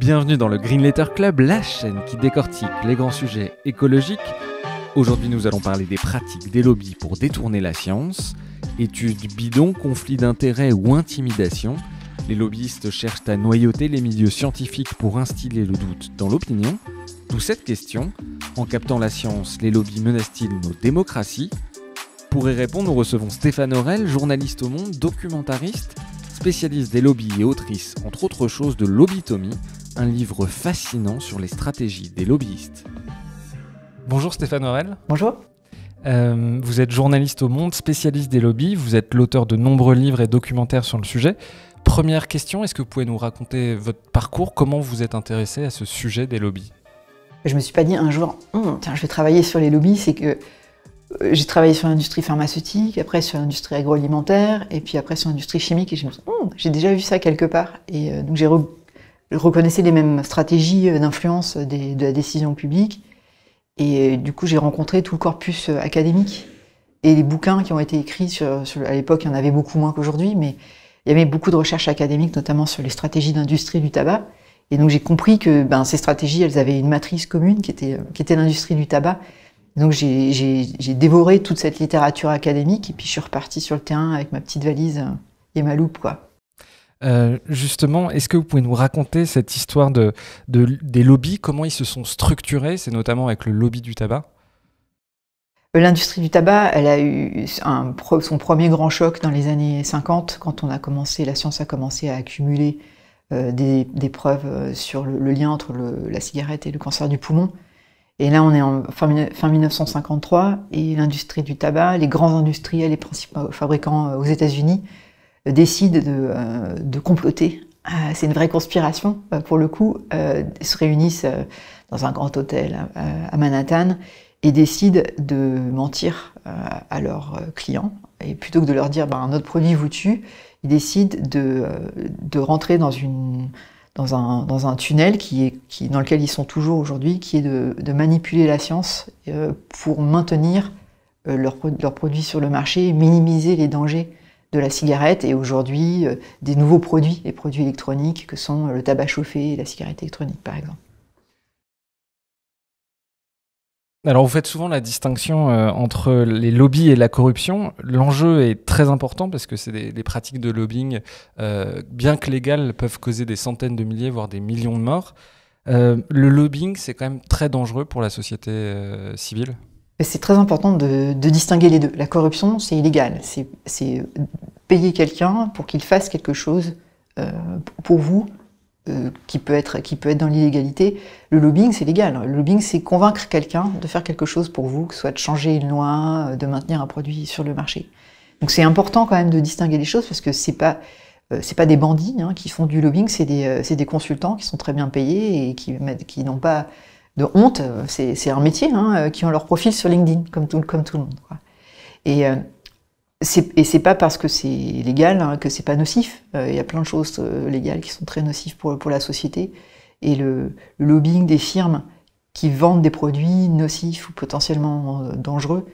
Bienvenue dans le Green Letter Club, la chaîne qui décortique les grands sujets écologiques. Aujourd'hui, nous allons parler des pratiques des lobbies pour détourner la science, études bidons, conflits d'intérêts ou intimidation. Les lobbyistes cherchent à noyauter les milieux scientifiques pour instiller le doute dans l'opinion. D'où cette question en captant la science, les lobbies menacent-ils nos démocraties Pour y répondre, nous recevons Stéphane Aurel, journaliste au monde, documentariste, spécialiste des lobbies et autrice, entre autres choses, de Lobbytomie, un livre fascinant sur les stratégies des lobbyistes. Bonjour Stéphane Aurel. Bonjour. Euh, vous êtes journaliste au Monde, spécialiste des lobbies, vous êtes l'auteur de nombreux livres et documentaires sur le sujet. Première question, est-ce que vous pouvez nous raconter votre parcours, comment vous êtes intéressé à ce sujet des lobbies Je me suis pas dit un jour, hum, tiens, je vais travailler sur les lobbies, c'est que euh, j'ai travaillé sur l'industrie pharmaceutique, après sur l'industrie agroalimentaire, et puis après sur l'industrie chimique, et hum, j'ai déjà vu ça quelque part. Et euh, donc j'ai reconnaissais les mêmes stratégies euh, d'influence euh, de la décision publique. Et euh, du coup, j'ai rencontré tout le corpus académique et les bouquins qui ont été écrits. Sur, à l'époque, il y en avait beaucoup moins qu'aujourd'hui, mais il y avait beaucoup de recherches académiques, notamment sur les stratégies d'industrie du tabac. Et donc, j'ai compris que ben, ces stratégies, elles avaient une matrice commune qui était, qui était l'industrie du tabac. donc, j'ai dévoré toute cette littérature académique et puis je suis reparti sur le terrain avec ma petite valise et ma loupe, quoi. Euh, justement, est-ce que vous pouvez nous raconter cette histoire de, des lobbies, comment ils se sont structurés C'est notamment avec le lobby du tabac. Euh, l'industrie du tabac, elle a eu son premier grand choc dans les années 50, quand on a commencé, la science a commencé à accumuler euh, des, preuves sur le, lien entre la cigarette et le cancer du poumon. Et là, on est en fin, 1953, et l'industrie du tabac, les grands industriels les principaux fabricants aux États-Unis euh, décident euh, de, comploter. Euh, c'est une vraie conspiration, pour le coup. Ils se réunissent dans un grand hôtel à Manhattan et décident de mentir à leurs clients. Et plutôt que de leur dire un ben, notre produit vous tue, ils décident de, rentrer dans, une, dans, un, dans un tunnel qui est, qui, dans lequel ils sont toujours aujourd'hui, qui est de, manipuler la science pour maintenir leurs produits sur le marché et minimiser les dangers de la cigarette et aujourd'hui euh, des nouveaux produits, les produits électroniques que sont euh, le tabac chauffé et la cigarette électronique par exemple. Alors vous faites souvent la distinction euh, entre les lobbies et la corruption. L'enjeu est très important parce que c'est des, pratiques de lobbying, bien que légales, peuvent causer des centaines de milliers, voire des millions de morts. le lobbying, c'est quand même très dangereux pour la société civile. C'est très important de, distinguer les deux. La corruption, c'est illégal. C'est payer quelqu'un pour qu'il fasse quelque chose euh, pour vous euh, qui, peut être, qui peut être dans l'illégalité. Le lobbying, c'est légal. Le lobbying, c'est convaincre quelqu'un de faire quelque chose pour vous, que ce soit de changer une loi, euh, de maintenir un produit sur le marché. Donc c'est important quand même de distinguer les choses parce que c'est pas c'est pas des bandits hein, qui font du lobbying, c'est des, des, consultants qui sont très bien payés et qui, qui n'ont pas de honte, euh, c'est un métier, hein, euh, qui ont leur profil sur LinkedIn, comme tout, comme tout le monde. Et euh, et c'est pas parce que c'est légal hein, que c'est pas nocif. Il y a plein de choses légales qui sont très nocives pour, pour la société. Et le, lobbying des firmes qui vendent des produits nocifs ou potentiellement dangereux,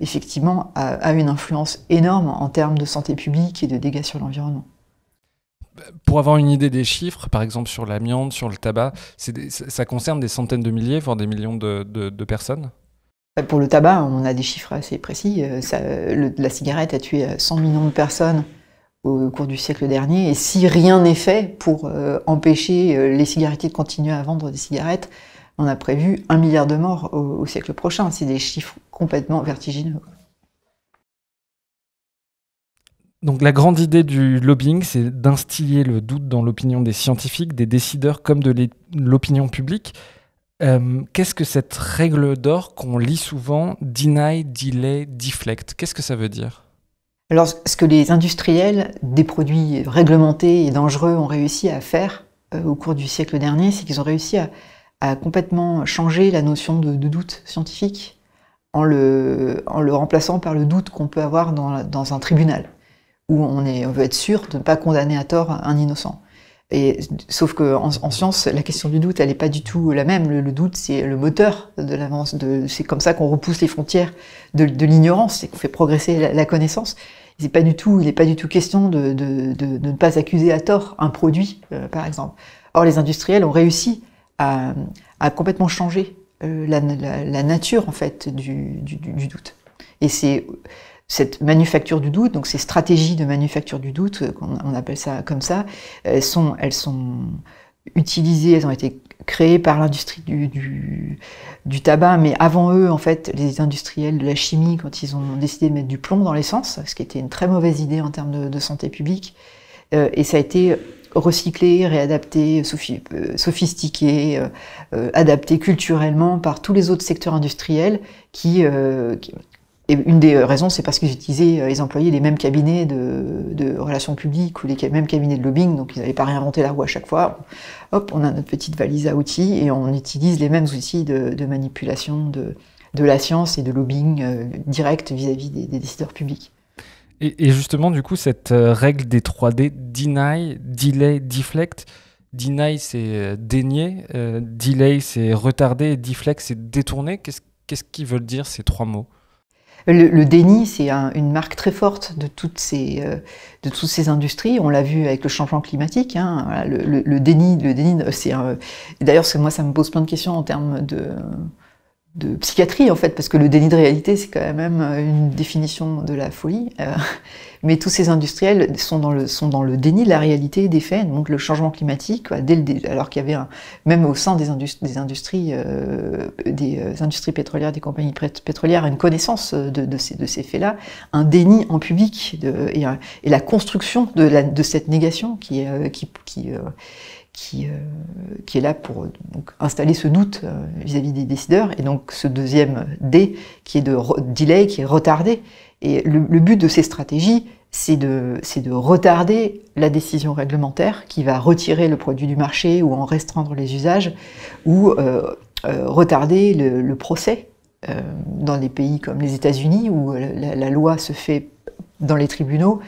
effectivement, a, une influence énorme en termes de santé publique et de dégâts sur l'environnement pour avoir une idée des chiffres, par exemple sur l'amiante, sur le tabac, ça concerne des centaines de milliers, voire des millions de, personnes euh, Pour le tabac, on a des chiffres assez précis. Euh, la cigarette a tué 100 euh, millions de personnes au cours du siècle dernier, et si rien n'est fait pour empêcher les cigarettiers de continuer à vendre des cigarettes, on a prévu un milliard de morts au, au siècle prochain. C'est des chiffres complètement vertigineux. Donc la grande idée du lobbying, c'est d'instiller le doute dans l'opinion des scientifiques, des décideurs comme de l'opinion publique. Euh, qu'est-ce que cette règle d'or qu'on lit souvent, deny, delay, deflect Qu'est-ce que ça veut dire Alors ce que les industriels des produits réglementés et dangereux ont réussi à faire euh, au cours du siècle dernier, c'est qu'ils ont réussi à, complètement changer la notion de, doute scientifique en le, remplaçant par le doute qu'on peut avoir dans un tribunal où on, est, veut être sûr de ne pas condamner à tort un innocent. Et, sauf que en, science, la question du doute, elle n'est pas du tout la même. Le, doute, c'est le moteur de l'avance. C'est comme ça qu'on repousse les frontières de, l'ignorance, c'est qu'on fait progresser la, connaissance. Il n'est pas du tout, pas du tout question de, ne pas accuser à tort un produit, euh, par exemple. Or, les industriels ont réussi à, complètement changer euh, la, nature en fait du doute. Et c'est cette manufacture du doute, donc ces stratégies de manufacture du doute, euh, on appelle ça comme ça, elles euh, sont, elles sont utilisées, elles ont été créées par l'industrie du, tabac, mais avant eux, en fait, les industriels de la chimie, quand ils ont décidé de mettre du plomb dans l'essence, ce qui était une très mauvaise idée en termes de, santé publique, euh, et ça a été recyclé, réadapté, sophistiqué, adapté culturellement par tous les autres secteurs industriels qui une des euh, raisons, c'est parce qu'ils utilisaient euh, les employés des mêmes cabinets de, relations publiques ou les mêmes cabinets de lobbying, donc ils n'avaient pas réinventé la roue à chaque fois. Hop, on a notre petite valise à outils et on utilise les mêmes outils de, manipulation de, la science et de lobbying euh, direct vis-à-vis des, décideurs publics. Et, justement, du coup, cette règle des 3D, deny, delay, deflect, deny, c'est dénier, delay, c'est retarder, deflect, c'est détourner. Qu'est-ce qu'ils veulent dire ces trois mots le, déni, c'est une marque très forte de toutes ces, euh, de toutes ces industries. On l'a vu avec le changement climatique. Hein. le, déni, le déni, c'est d'ailleurs moi ça me pose plein de questions en termes de de psychiatrie en fait, parce que le déni de réalité c'est quand même euh, une définition de la folie. Euh, mais tous ces industriels sont dans le sont dans le déni de la réalité des faits. Donc le changement climatique, dès alors qu'il y avait même au sein des, industries des industries, euh, des industries pétrolières, des compagnies pétrolières, une connaissance de, ces de ces faits-là, un déni en public et, la construction de la, de cette négation qui qui, qui euh, qui, est là pour installer ce doute euh, vis-à-vis des décideurs, et donc ce deuxième D qui est de delay, qui est retardé. Et le, but de ces stratégies, c'est de, de retarder la décision réglementaire qui va retirer le produit du marché ou en restreindre les usages, ou euh, retarder le, procès dans des pays comme les États-Unis, où la, loi se fait dans les tribunaux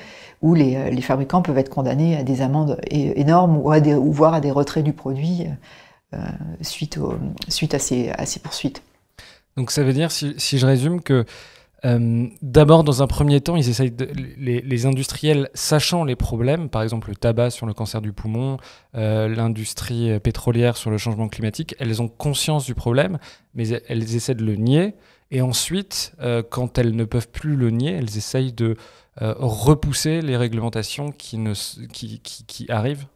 où euh, les, fabricants peuvent être condamnés à des amendes énormes ou, à des, voire à des retraits du produit euh, suite, suite à, ces, poursuites. Donc ça veut dire, si, je résume, que euh, d'abord, dans un premier temps, ils essayent les, industriels, sachant les problèmes, par exemple le tabac sur le cancer du poumon, l'industrie pétrolière sur le changement climatique, elles ont conscience du problème, mais elles, essaient de le nier. Et ensuite, quand elles ne peuvent plus le nier, elles essayent de euh, repousser les réglementations qui, qui, arrivent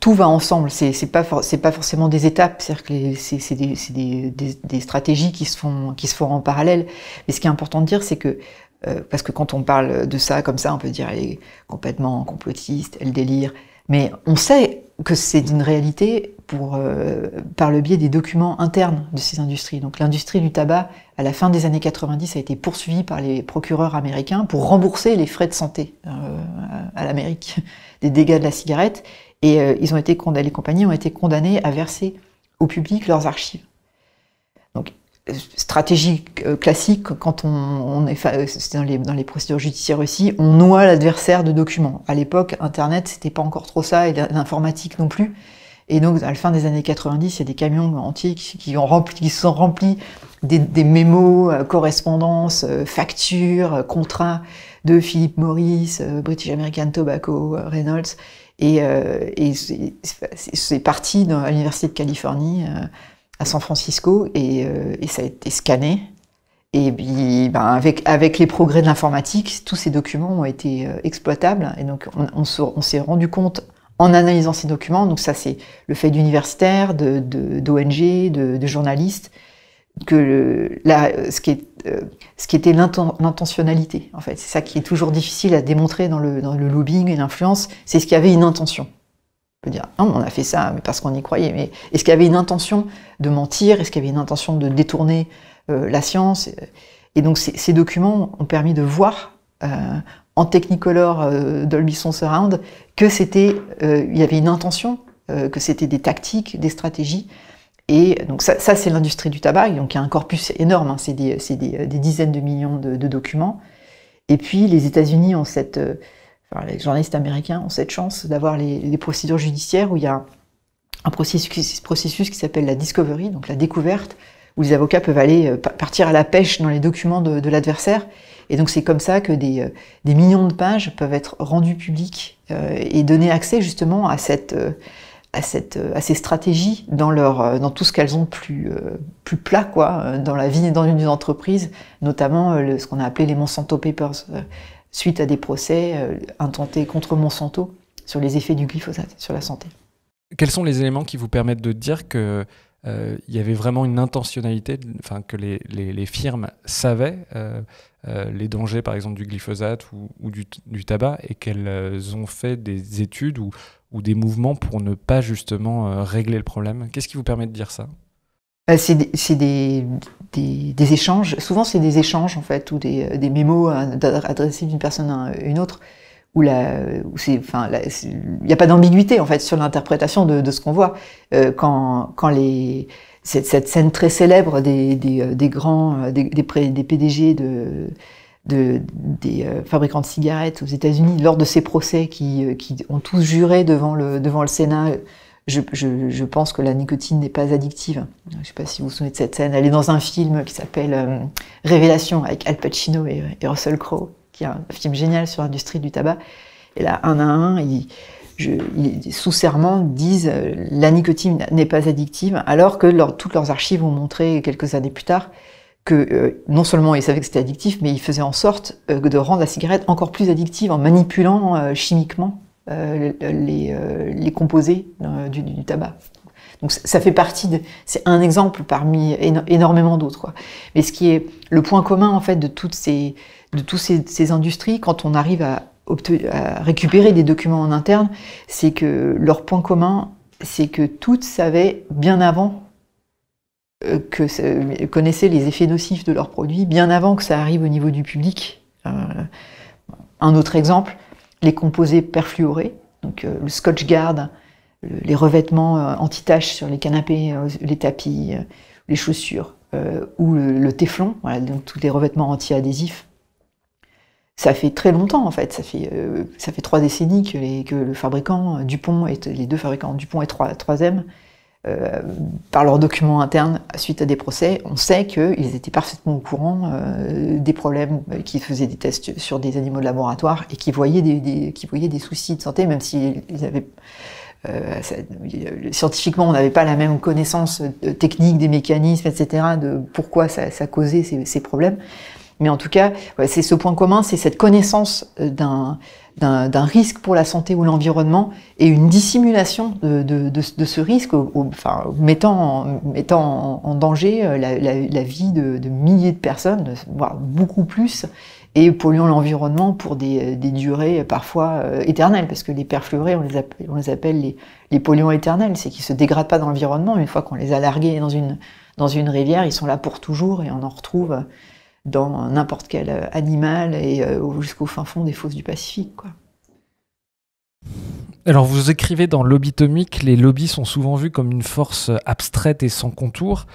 tout va ensemble. C'est pas c'est pas forcément des étapes, cest c'est des, stratégies qui se font qui se font en parallèle. Mais ce qui est important de dire, c'est que euh, parce que quand on parle de ça comme ça, on peut dire elle est complètement complotiste, elle délire. Mais on sait que c'est une réalité euh, par le biais des documents internes de ces industries. Donc l'industrie du tabac, à la fin des années 90, a été poursuivie par les procureurs américains pour rembourser les frais de santé euh, à l'Amérique des dégâts de la cigarette. Et euh, ils ont été condamnés, les compagnies ont été condamnées à verser au public leurs archives. Donc stratégie euh, classique, quand on, on est, euh, dans, les, dans, les, procédures judiciaires aussi, on noie l'adversaire de documents. À l'époque, Internet, c'était pas encore trop ça, et l'informatique non plus. Et donc, à la fin des années 90, il y a des camions antiques qui, ont rempli, qui sont remplis des, des mémos, euh, correspondances, factures, contrats de Philippe Morris, British American Tobacco, Reynolds. Et, et c'est parti dans, à l'Université de Californie à San Francisco euh, et, ça a été scanné. Et puis, ben, avec, avec les progrès de l'informatique, tous ces documents ont été euh, exploitables. Et donc, on, on s'est rendu compte en analysant ces documents. Donc, ça, c'est le fait d'universitaires, d'ONG, de, de, journalistes, que ce qui, est, euh, ce qui était l'intentionnalité, en fait. C'est ça qui est toujours difficile à démontrer dans le, dans le lobbying et l'influence. C'est ce qui avait une intention peut dire, on a fait ça parce qu'on y croyait. Mais est-ce qu'il y avait une intention de mentir Est-ce qu'il y avait une intention de détourner euh, la science Et donc ces, documents ont permis de voir euh, en Technicolor euh, Dolby Surround que c'était, euh, il y avait une intention, que c'était des tactiques, des stratégies. Et donc ça, c'est l'industrie du tabac, donc il y a un corpus énorme, hein. c'est des, des, dizaines de millions de, de documents. Et puis les États-Unis ont cette les journalistes américains ont cette chance d'avoir les, procédures judiciaires où il y a un processus, processus qui s'appelle la discovery, donc la découverte, où les avocats peuvent aller euh, partir à la pêche dans les documents de, l'adversaire. Et donc c'est comme ça que des, euh, millions de pages peuvent être rendues publiques euh, et donner accès justement à cette... à, cette, à ces stratégies dans, leur, dans tout ce qu'elles ont plus, plus plat quoi, dans la vie et dans une entreprise, notamment le, ce qu'on a appelé les Monsanto Papers, suite à des procès euh, intentés contre Monsanto sur les effets du glyphosate sur la santé. Quels sont les éléments qui vous permettent de dire que euh, il y avait vraiment une intentionnalité, enfin que les, les, firmes savaient euh, les dangers, par exemple, du glyphosate ou, du, du, tabac, et qu'elles ont fait des études ou, ou, des mouvements pour ne pas justement régler le problème. Qu'est-ce qui vous permet de dire ça bah, c'est des, des, échanges. Souvent, c'est des échanges, en fait, ou des, euh, des mémos hein, adressés d'une personne à une autre, où il n'y a pas d'ambiguïté, en fait, sur l'interprétation de, ce qu'on voit. Euh, quand, quand les, cette, scène très célèbre des, des euh, grands, des, des PDG de, des fabricants de cigarettes aux États-Unis lors de ces procès qui, qui, ont tous juré devant le, devant le Sénat je, je, je, pense que la nicotine n'est pas addictive. Je ne sais pas si vous vous souvenez de cette scène. Elle est dans un film qui s'appelle euh, Révélation avec Al Pacino et, Russell Crowe, qui est un film génial sur l'industrie du tabac. Et là, un à un, ils, je, sous serment, disent euh, la nicotine n'est pas addictive, alors que toutes leurs archives ont montré quelques années plus tard que euh, non seulement ils savaient que c'était addictif, mais ils faisaient en sorte de rendre la cigarette encore plus addictive en manipulant chimiquement euh, euh, les, composés euh, du, tabac. Donc ça fait partie de, c'est un exemple parmi énormément d'autres. Mais ce qui est le point commun en fait de toutes ces, de toutes ces, ces industries, quand on arrive à récupérer des documents en interne, c'est que leur point commun, c'est que toutes savaient bien avant que connaissaient les effets nocifs de leurs produits, bien avant que ça arrive au niveau du public. un autre exemple, les composés perfluorés, donc euh, le scotch guard, les revêtements euh, anti-taches sur les canapés, euh, les tapis, les chaussures, ou le, téflon, donc tous les revêtements anti-adhésifs ça fait très longtemps en fait, ça fait, ça fait trois décennies que, les, le fabricant Dupont, et les deux fabricants Dupont et 3, 3M euh, par leurs documents internes suite à des procès, on sait qu'ils étaient parfaitement au courant euh, des problèmes, euh, qui qu'ils faisaient des tests sur des animaux de laboratoire et qu'ils voyaient des, des voyaient des soucis de santé, même s'ils si scientifiquement, on n'avait pas la même connaissance technique des mécanismes, etc., de pourquoi ça, ça causait ces, ces, problèmes. Mais en tout cas, c'est ce point commun, c'est cette connaissance d'un d'un risque pour la santé ou l'environnement et une dissimulation de, ce risque, mettant, en, danger euh, la, vie de, milliers de personnes, voire beaucoup plus, et polluant l'environnement pour des, euh, durées parfois euh, éternelles, parce que les perfluorés, on les appelle, les, polluants éternels, c'est qu'ils se dégradent pas dans l'environnement, une fois qu'on les a largués dans une rivière, ils sont là pour toujours et on en retrouve dans n'importe quel euh, animal et euh, jusqu'au fin fond des fosses du Pacifique. Alors vous écrivez dans Lobitomique, les lobbies sont souvent vus comme une force euh, abstraite et sans contour.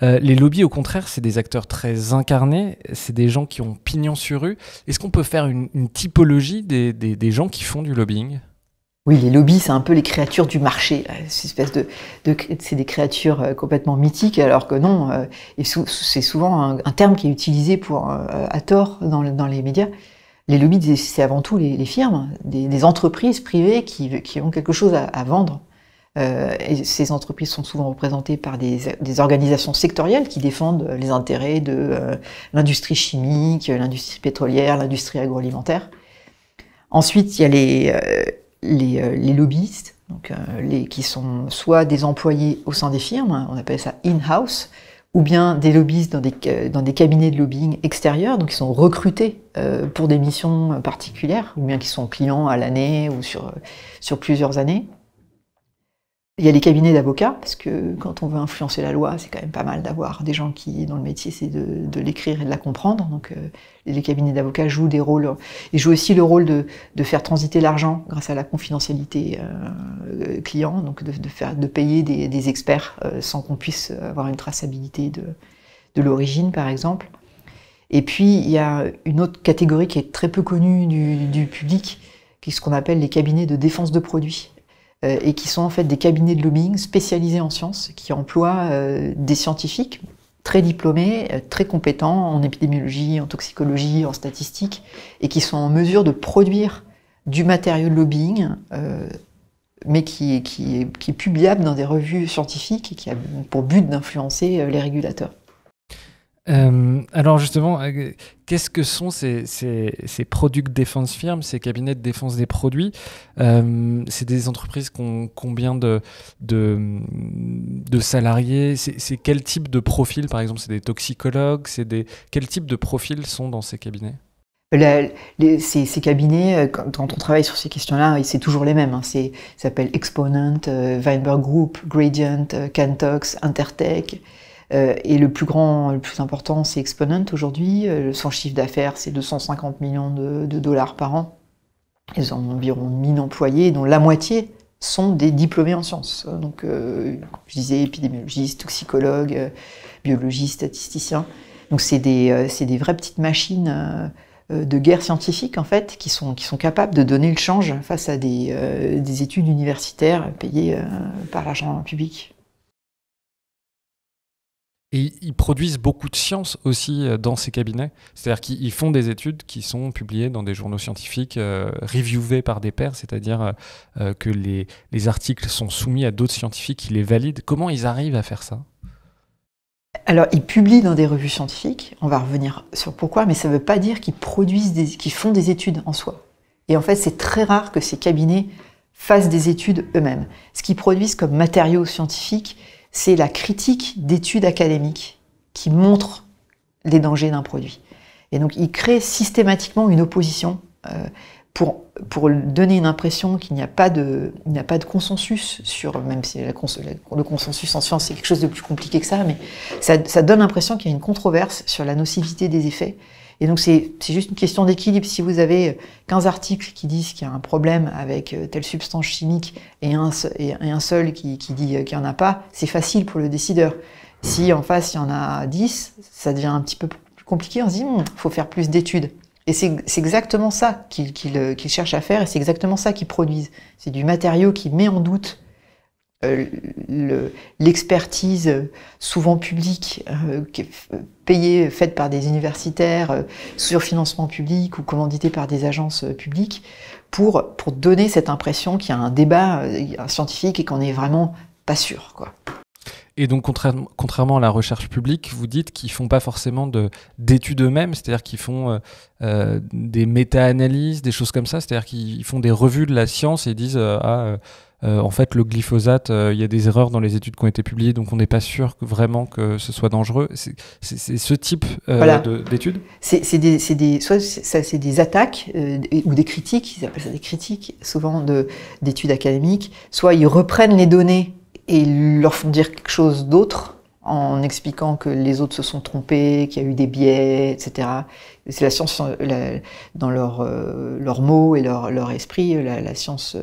les lobbies, au contraire, c'est des acteurs très incarnés, c'est des gens qui ont pignon sur rue. Est-ce qu'on peut faire une, typologie des gens qui font du lobbying oui, les lobbies, c'est un peu les créatures du marché. Espèce de, de c'est des créatures euh, complètement mythiques, alors que non, euh, et c'est souvent un, terme qui est utilisé pour, euh, à tort dans, les médias. Les lobbies, c'est avant tout les, firmes, des, entreprises privées qui, qui, ont quelque chose à, à vendre. Euh, et ces entreprises sont souvent représentées par des, des organisations sectorielles qui défendent les intérêts de l'industrie chimique, l'industrie pétrolière, l'industrie agroalimentaire. Ensuite, il y a les, euh, les, lobbyistes, donc, euh, qui sont soit des employés au sein des firmes, hein, on appelle ça in-house, ou bien des lobbyistes dans des, euh, cabinets de lobbying extérieurs, donc qui sont recrutés pour des missions particulières, ou bien qui sont clients à l'année ou sur plusieurs années. Il y a les cabinets d'avocats, parce que quand on veut influencer la loi, c'est quand même pas mal d'avoir des gens qui, dans le métier, c'est de, l'écrire et de la comprendre. Donc euh, les cabinets d'avocats jouent des rôles, et jouent aussi le rôle de, faire transiter l'argent grâce à la confidentialité euh, euh, client, donc de, faire, payer des, experts sans qu'on puisse avoir une traçabilité de, l'origine, par exemple. Et puis, il y a une autre catégorie qui est très peu connue du public, qui est ce qu'on appelle les cabinets de défense de produits. Euh, et qui sont en fait des cabinets de lobbying spécialisés en sciences, qui emploient euh, des scientifiques très diplômés, euh, très compétents en épidémiologie, en toxicologie, en statistique, et qui sont en mesure de produire du matériau de lobbying, mais qui, qui est publiable dans des revues scientifiques et qui a pour but d'influencer les régulateurs. Euh, alors justement, euh, qu'est-ce que sont ces, ces, ces product defense firms, ces cabinets de défense des produits euh, C'est des entreprises qui ont combien de, salariés C'est quel type de profil, par exemple C'est des toxicologues C'est des quel type de profil sont dans ces cabinets ces, cabinets, quand, on travaille sur ces questions-là, c'est toujours les mêmes. Hein. C'est, s'appelle Exponent, Weinberg Group, Gradient, Cantox, Intertech. Euh, et le plus grand, le plus important, c'est Exponent aujourd'hui. Euh, son chiffre d'affaires, c'est 250 millions de, dollars par an. Ils ont environ 1000 employés, dont la moitié sont des diplômés en sciences. Euh, donc, je disais, épidémiologistes, toxicologues, biologistes, statisticiens. Donc, c'est des, des, vraies petites machines de guerre scientifique en fait qui sont qui sont capables de donner le change face à des, études universitaires payées par l'argent public. Et ils produisent beaucoup de science aussi euh, dans ces cabinets. C'est-à-dire qu'ils font des études qui sont publiées dans des journaux scientifiques, euh, reviewés par des pairs, c'est-à-dire euh, que les, articles sont soumis à d'autres scientifiques qui les valident. Comment ils arrivent à faire ça alors, ils publient dans des revues scientifiques, on va revenir sur pourquoi, mais ça ne veut pas dire qu'ils produisent, qu'ils font des études en soi. Et en fait, c'est très rare que ces cabinets fassent des études eux-mêmes. Ce qu'ils produisent comme matériaux scientifiques, c'est la critique d'études académiques qui montrent les dangers d'un produit. Et donc, il crée systématiquement une opposition euh, pour, donner une impression qu'il n'y a, pas de, consensus sur, même si le consensus en science est quelque chose de plus compliqué que ça, mais ça donne l'impression qu'il y a une controverse sur la nocivité des effets et donc c'est juste une question d'équilibre. Si vous avez 15 euh, articles qui disent qu'il y a un problème avec euh, telle substance chimique et un, seul qui, dit euh, qu'il n'y en a pas, c'est facile pour le décideur. Si en face il y en a 10, ça devient un petit peu plus compliqué. On se dit, il hmm, faut faire plus d'études. Et c'est exactement ça qu'ils cherche cherchent à faire et c'est exactement ça qu'ils produisent. C'est du matériau qui met en doute euh, l'expertise souvent publique, euh, payée, faite par des universitaires, euh, sur financement public ou commanditée par des agences publiques, pour, pour donner cette impression qu'il y a un débat scientifique et qu'on n'est vraiment pas sûr. Quoi. Et donc, contrairement à la recherche publique, vous dites qu'ils font pas forcément d'études eux-mêmes, c'est-à-dire qu'ils font des méta-analyses, des choses comme ça, c'est-à-dire qu'ils font des revues de la science et disent ah, euh, en fait, le glyphosate, euh, il y a des erreurs dans les études qui ont été publiées, donc on n'est pas sûr que, vraiment que ce soit dangereux. C'est ce type euh, d'études C'est des, des, des attaques ou des critiques, ils appellent ça des critiques, souvent d'études académiques, soit ils reprennent les données et leur font dire quelque chose d'autre en expliquant que les autres se sont trompés, qu'il y a eu des biais, etc. C'est la science, dans leurs leur mots et leur, leur esprit, la science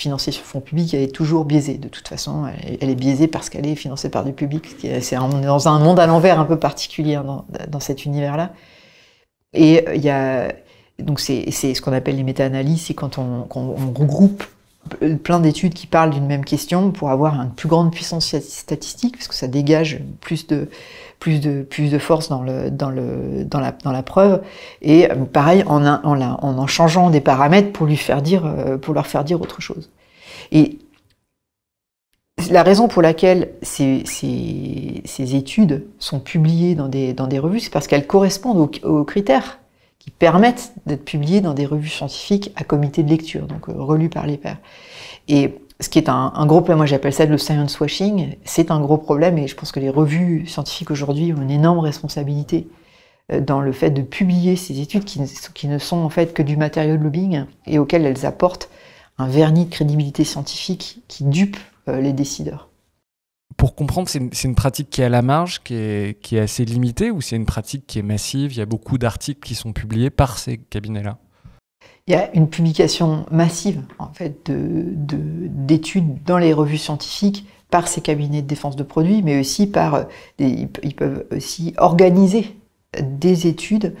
financée sur fonds publics, elle est toujours biaisée. De toute façon, elle, est biaisée parce qu'elle est financée par du public. C'est dans un monde à l'envers un peu particulier dans, cet univers-là. Et euh, il y a donc c'est ce qu'on appelle les méta-analyses, c'est quand on, on regroupe plein d'études qui parlent d'une même question pour avoir une plus grande puissance statistique, parce que ça dégage plus de, plus de, plus de force dans, le, dans, le, dans, la, preuve. Et pareil, en, en, en, en changeant des paramètres pour, lui faire dire, euh, pour leur faire dire autre chose. Et la raison pour laquelle ces, ces, études sont publiées dans des, dans des revues, c'est parce qu'elles correspondent aux, critères qui permettent d'être publiées dans des revues scientifiques à comité de lecture, donc euh, relues par les pairs. Et ce qui est un, gros problème, moi j'appelle ça le science washing, c'est un gros problème et je pense que les revues scientifiques aujourd'hui ont une énorme responsabilité euh, dans le fait de publier ces études qui, ne sont en fait que du matériau de lobbying et auxquelles elles apportent un vernis de crédibilité scientifique qui dupe euh, les décideurs. Pour comprendre, c'est une, pratique qui est à la marge, qui est assez limitée, ou c'est une pratique qui est massive Il y a beaucoup d'articles qui sont publiés par ces cabinets-là il y a une publication massive en fait d'études de, dans les revues scientifiques par ces cabinets de défense de produits, mais aussi par euh, ils peuvent aussi organiser des études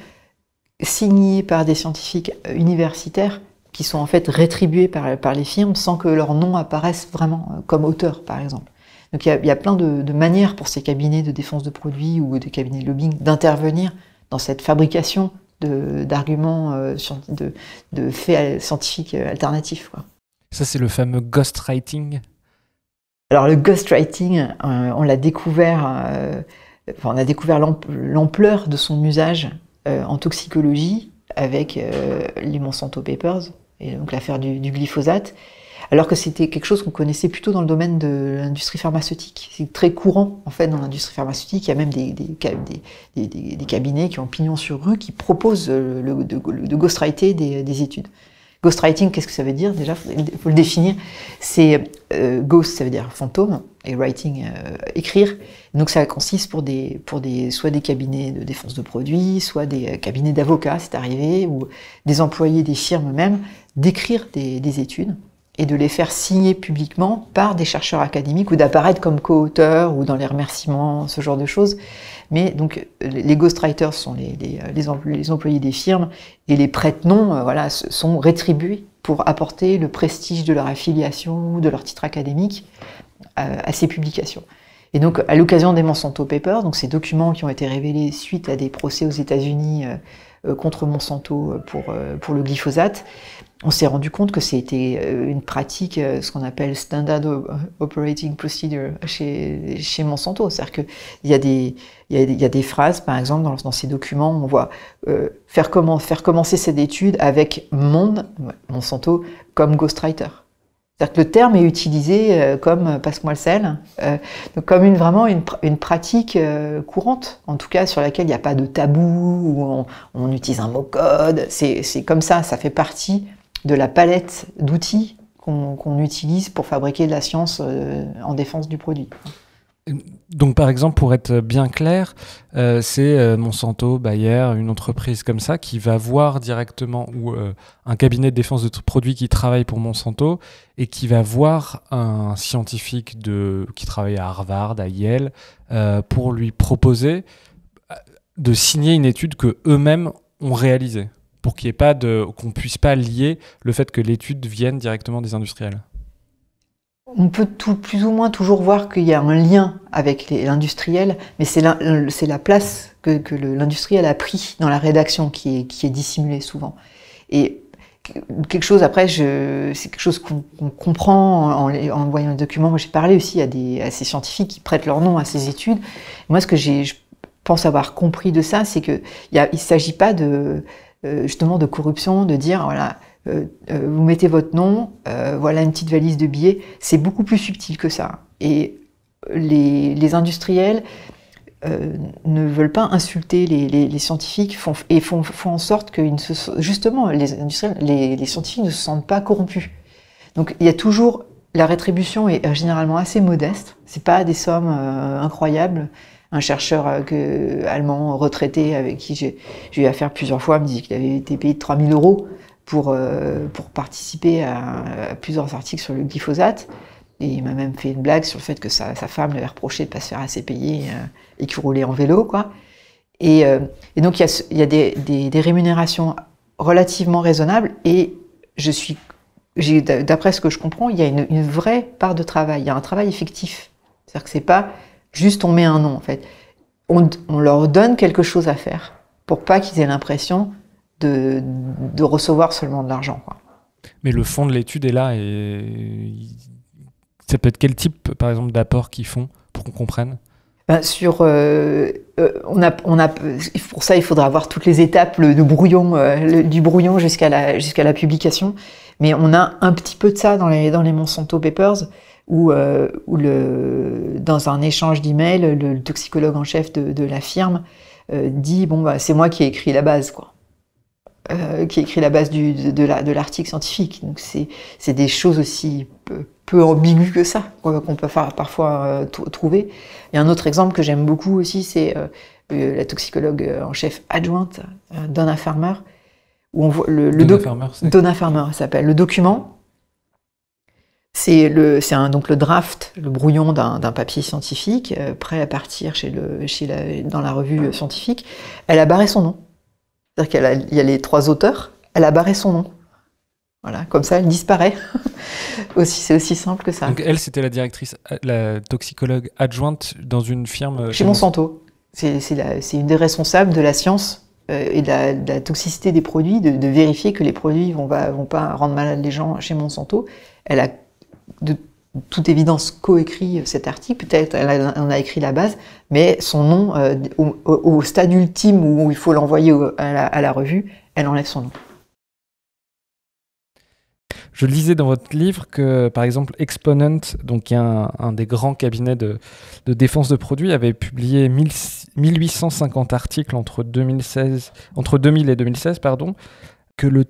signées par des scientifiques euh, universitaires qui sont en fait rétribués par, les firmes sans que leur nom apparaisse vraiment euh, comme auteur, par exemple. Donc il y a, plein de, de, manières pour ces cabinets de défense de produits ou des cabinets de lobbying d'intervenir dans cette fabrication d'arguments, euh, de, faits scientifiques euh, alternatifs. Ça, c'est le fameux ghostwriting Alors, le ghostwriting, euh, on l'a découvert, enfin, on a découvert l'ampleur de son usage en toxicologie avec les Monsanto Papers, et donc l'affaire du glyphosate alors que c'était quelque chose qu'on connaissait plutôt dans le domaine de l'industrie pharmaceutique. C'est très courant en fait dans l'industrie pharmaceutique. Il y a même des, cabinets qui ont pignon sur rue qui proposent de, ghostwriting ghostwriter des, études. Ghostwriting, qu'est-ce que ça veut dire déjà Il faut le définir. C'est euh, ghost, ça veut dire fantôme, et writing, euh, écrire. Donc ça consiste pour des, soit des cabinets de défense de produits, soit des euh, cabinets d'avocats, c'est arrivé, ou des employés des firmes eux-mêmes, d'écrire des études et de les faire signer publiquement par des chercheurs académiques ou d'apparaître comme co-auteurs ou dans les remerciements, ce genre de choses. Mais donc les ghostwriters sont les, euh, employés des firmes et les prête-noms euh, sont rétribués pour apporter le prestige de leur affiliation ou de leur titre académique euh, à, ces publications. Et donc, à l'occasion des Monsanto Papers, donc ces documents qui ont été révélés suite à des procès aux États-Unis contre Monsanto pour le glyphosate, on s'est rendu compte que c'était euh, une pratique, euh, ce qu'on appelle standard euh, operating procedure chez, chez Monsanto. C'est-à-dire qu'il y, a des, y a des phrases, par exemple, dans, ces documents, on voit faire, comment, faire commencer cette étude avec mon, Monsanto comme ghostwriter. C'est-à-dire que le terme est utilisé comme passe-moi le sel, donc comme une, vraiment une, pratique courante, en tout cas sur laquelle il n'y a pas de tabou, où on, on utilise un mot code. C'est comme ça, ça fait partie de la palette d'outils qu'on utilise pour fabriquer de la science euh, en défense du produit. Donc, par exemple, pour être bien clair, euh, c'est euh, Monsanto, Bayer, une entreprise comme ça qui va voir directement, ou un cabinet de défense de produits qui travaille pour Monsanto et qui va voir un scientifique qui travaille à Harvard, à Yale, pour lui proposer de signer une étude que eux-mêmes ont réalisée pour qu'il ne ait pas de, qu'on puisse pas lier le fait que l'étude vienne directement des industriels on peut tout, plus ou moins toujours voir qu'il y a un lien avec l'industriel, mais c'est la, la, place que, l'industriel a pris dans la rédaction qui est, qui est dissimulée souvent. Et quelque chose après, c'est quelque chose qu'on comprend en, en, voyant les documents. J'ai parlé aussi des, à ces scientifiques qui prêtent leur nom à ces études. Moi, ce que je pense avoir compris de ça, c'est qu'il ne s'agit pas de euh, justement de corruption, de dire voilà, euh, euh, vous mettez votre nom, voilà une petite valise de billets. C'est beaucoup plus subtil que ça. Et les, industriels ne veulent pas insulter les, scientifiques et font, en sorte que justement les, industriels, les, scientifiques ne se sentent pas corrompus. Donc il y a toujours la rétribution est généralement assez modeste. C'est pas des sommes incroyables un chercheur euh, allemand retraité avec qui j'ai eu affaire plusieurs fois me disait qu'il avait été payé 3000 euros pour, euh, pour participer à, plusieurs articles sur le glyphosate. Et il m'a même fait une blague sur le fait que sa, femme l'avait reproché de ne pas se faire assez payer euh, et qu'il roulait en vélo. Quoi. Et, donc il y a, y a des, des, rémunérations relativement raisonnables et je suis, d'après ce que je comprends, il y a une, une vraie part de travail, il y a un travail effectif. C'est-à-dire que c'est pas Juste on met un nom en fait. On, leur donne quelque chose à faire pour pas qu'ils aient l'impression de, recevoir seulement de l'argent. Mais le fond de l'étude est là et ça peut être quel type par exemple d'apport qu'ils font pour qu'on comprenne ben, sur, euh, euh, on a, on a, pour ça, il faudra avoir toutes les étapes le, brouillon, euh, du brouillon jusqu'à la, jusqu'à la publication. Mais on a un petit peu de ça dans les, dans les Monsanto Papers où, euh, où le, dans un échange d'emails, le, toxicologue en chef de, la firme euh, dit bon bah c'est moi qui ai écrit la base quoi, euh, qui ai écrit la base du, de, de l'article scientifique. Donc c'est des choses aussi peu, ambiguës que ça qu'on peut faire, parfois trouver. a un autre exemple que j'aime beaucoup aussi c'est la toxicologue en chef adjointe Donna Farmer où on voit le, Donna Farmer, s'appelle le document c'est le, c'est donc le draft, le brouillon d'un, papier scientifique euh, prêt à partir chez le, chez dans la revue scientifique. Elle a barré son nom. C'est-à-dire qu'il y a les trois auteurs, elle a barré son nom. Voilà, comme ça, elle disparaît. aussi, c'est aussi simple que ça. elle, c'était la directrice, euh, la toxicologue adjointe dans une firme. Euh, chez Monsanto. C'est, une des responsables de la science et de la, toxicité des produits, de, vérifier que les produits vont, vont pas rendre malade les gens chez Monsanto. Elle a de toute évidence coécrit cet article, peut-être elle en a écrit la base, mais son nom, euh, au, stade ultime où il faut l'envoyer à, la revue, elle enlève son nom. Je lisais dans votre livre que, par exemple, Exponent, donc un, des grands cabinets de, défense de produits, avait publié 1850 articles entre, 2016, entre 2000 et 2016, pardon, que le,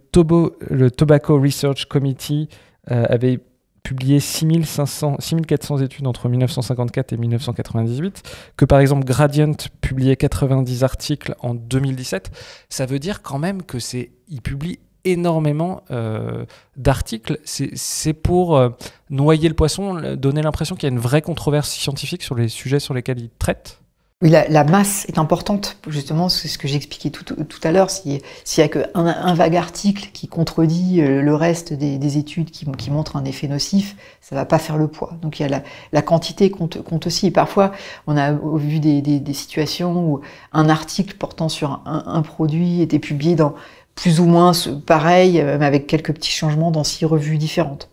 le Tobacco Research Committee euh, avait publié 6400 études entre 1954 et 1998, que par exemple Gradient publiait 90 articles en 2017, ça veut dire quand même que c'est, il publie énormément euh, d'articles. C'est pour euh, noyer le poisson, donner l'impression qu'il y a une vraie controverse scientifique sur les sujets sur lesquels il traite. Oui, la, masse est importante, justement, c'est ce que j'expliquais tout, tout, à l'heure. S'il n'y a qu'un un vague article qui contredit euh, le reste des, études qui, montrent un effet nocif, ça va pas faire le poids. Donc il y a la, quantité compte, compte aussi. Et parfois, on a vu des, situations où un article portant sur un, un produit était publié dans plus ou moins pareil, euh, mais avec quelques petits changements dans six revues différentes.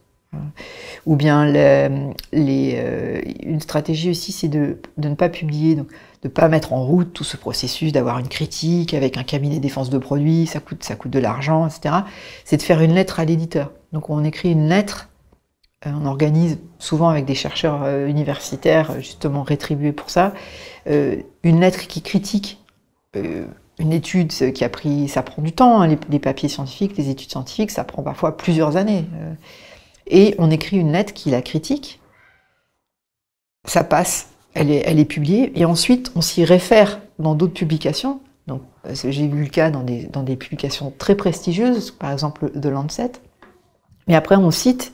Ou bien les, euh, une stratégie aussi, c'est de, ne pas publier, donc de ne pas mettre en route tout ce processus, d'avoir une critique avec un cabinet défense de produits, ça coûte, ça coûte de l'argent, etc. C'est de faire une lettre à l'éditeur. Donc on écrit une lettre, euh, on organise souvent avec des chercheurs euh, universitaires, justement rétribués pour ça, une lettre qui critique une étude qui a pris, ça prend du temps, hein, les, papiers scientifiques, les études scientifiques, ça prend parfois plusieurs années et on écrit une lettre qui la critique. Ça passe, elle est, publiée, et ensuite on s'y réfère dans d'autres publications. Donc, euh, j'ai vu le cas dans des, publications très prestigieuses, par exemple de Lancet. Mais après, on cite,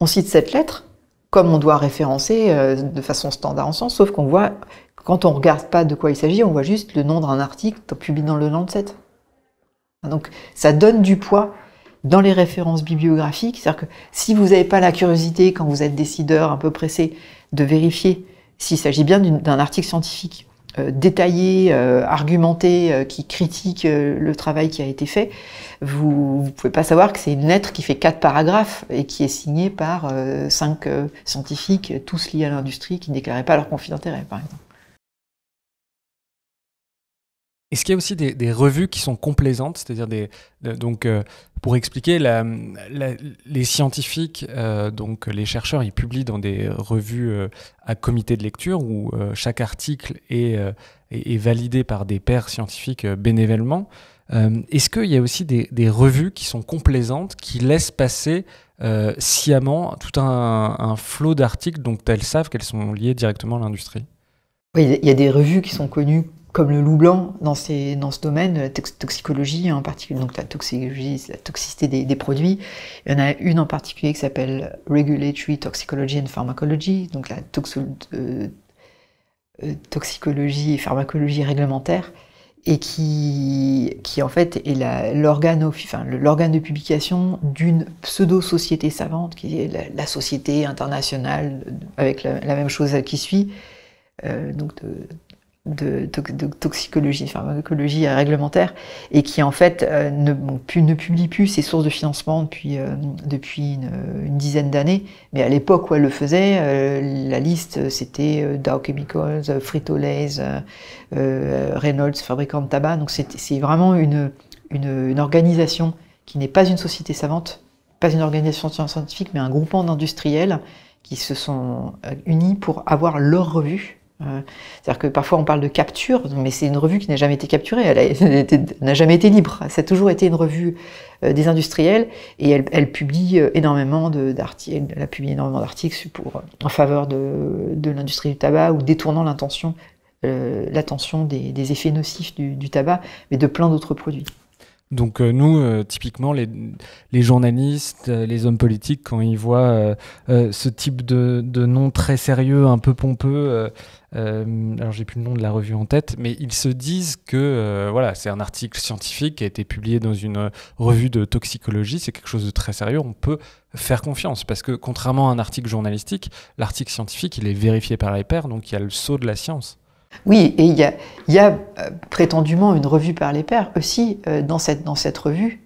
on cite cette lettre comme on doit référencer euh, de façon standard en sens, sauf qu'on voit, quand on regarde pas de quoi il s'agit, on voit juste le nom d'un article publié dans le Lancet. Donc ça donne du poids dans les références bibliographiques. C'est-à-dire que si vous n'avez pas la curiosité, quand vous êtes décideur un peu pressé, de vérifier s'il s'agit bien d'un article scientifique euh, détaillé, euh, argumenté, euh, qui critique le travail qui a été fait, vous ne pouvez pas savoir que c'est une lettre qui fait quatre paragraphes et qui est signée par cinq scientifiques, tous liés à l'industrie, qui ne déclaraient pas leur conflit d'intérêt, par exemple. Est-ce qu'il y a aussi des, revues qui sont complaisantes, c'est-à-dire des donc euh, pour expliquer la, les scientifiques, euh, donc les chercheurs, ils publient dans des revues euh, à comité de lecture où chaque article est, validé par des pairs scientifiques bénévolement. Est-ce qu'il y a aussi des, revues qui sont complaisantes, qui laissent passer sciemment tout un, un flot d'articles dont elles savent qu'elles sont liées directement à l'industrie Oui, il y a des revues qui sont connues comme le loup blanc dans, ces, dans ce domaine, la euh, toxicologie hein, en particulier, donc la toxicologie, la toxicité des, produits. Il y en a une en particulier qui s'appelle Regulatory Toxicology and Pharmacology, donc la euh, euh, toxicologie et pharmacologie réglementaire, et qui, qui en fait est l'organe enfin, de publication d'une pseudo-société savante, qui est la, société internationale, avec la, même chose qui suit, donc de, de, toxicologie, pharmacologie réglementaire, et qui en fait euh, ne, publie plus ses sources de financement depuis, euh, depuis une, dizaine d'années. Mais à l'époque où elle le faisait, euh, la liste c'était Dow Chemicals, frito lays Reynolds, fabricant de tabac. Donc c'est vraiment une, organisation qui n'est pas une société savante, pas une organisation scientifique, mais un groupement d'industriels qui se sont unis pour avoir leur revue euh, c'est-à-dire que parfois on parle de capture, mais c'est une revue qui n'a jamais été capturée, elle n'a jamais été libre. Ça a toujours été une revue euh, des industriels et elle, publie euh, énormément d'articles. Elle a publié énormément d'articles en faveur de, l'industrie du tabac ou détournant l'attention des, effets nocifs du tabac, mais de plein d'autres produits. Donc euh, nous, euh, typiquement, les, les, journalistes, euh, les hommes politiques, quand ils voient ce type de, de, nom très sérieux, un peu pompeux, alors j'ai plus le nom de la revue en tête, mais ils se disent que voilà, c'est un article scientifique qui a été publié dans une revue de toxicologie, c'est quelque chose de très sérieux, on peut faire confiance parce que contrairement à un article journalistique, l'article scientifique, il est vérifié par les pairs, donc il y a le sceau de la science. Oui, et il y a, euh, prétendument une revue par les pairs aussi euh, dans, cette, dans cette revue.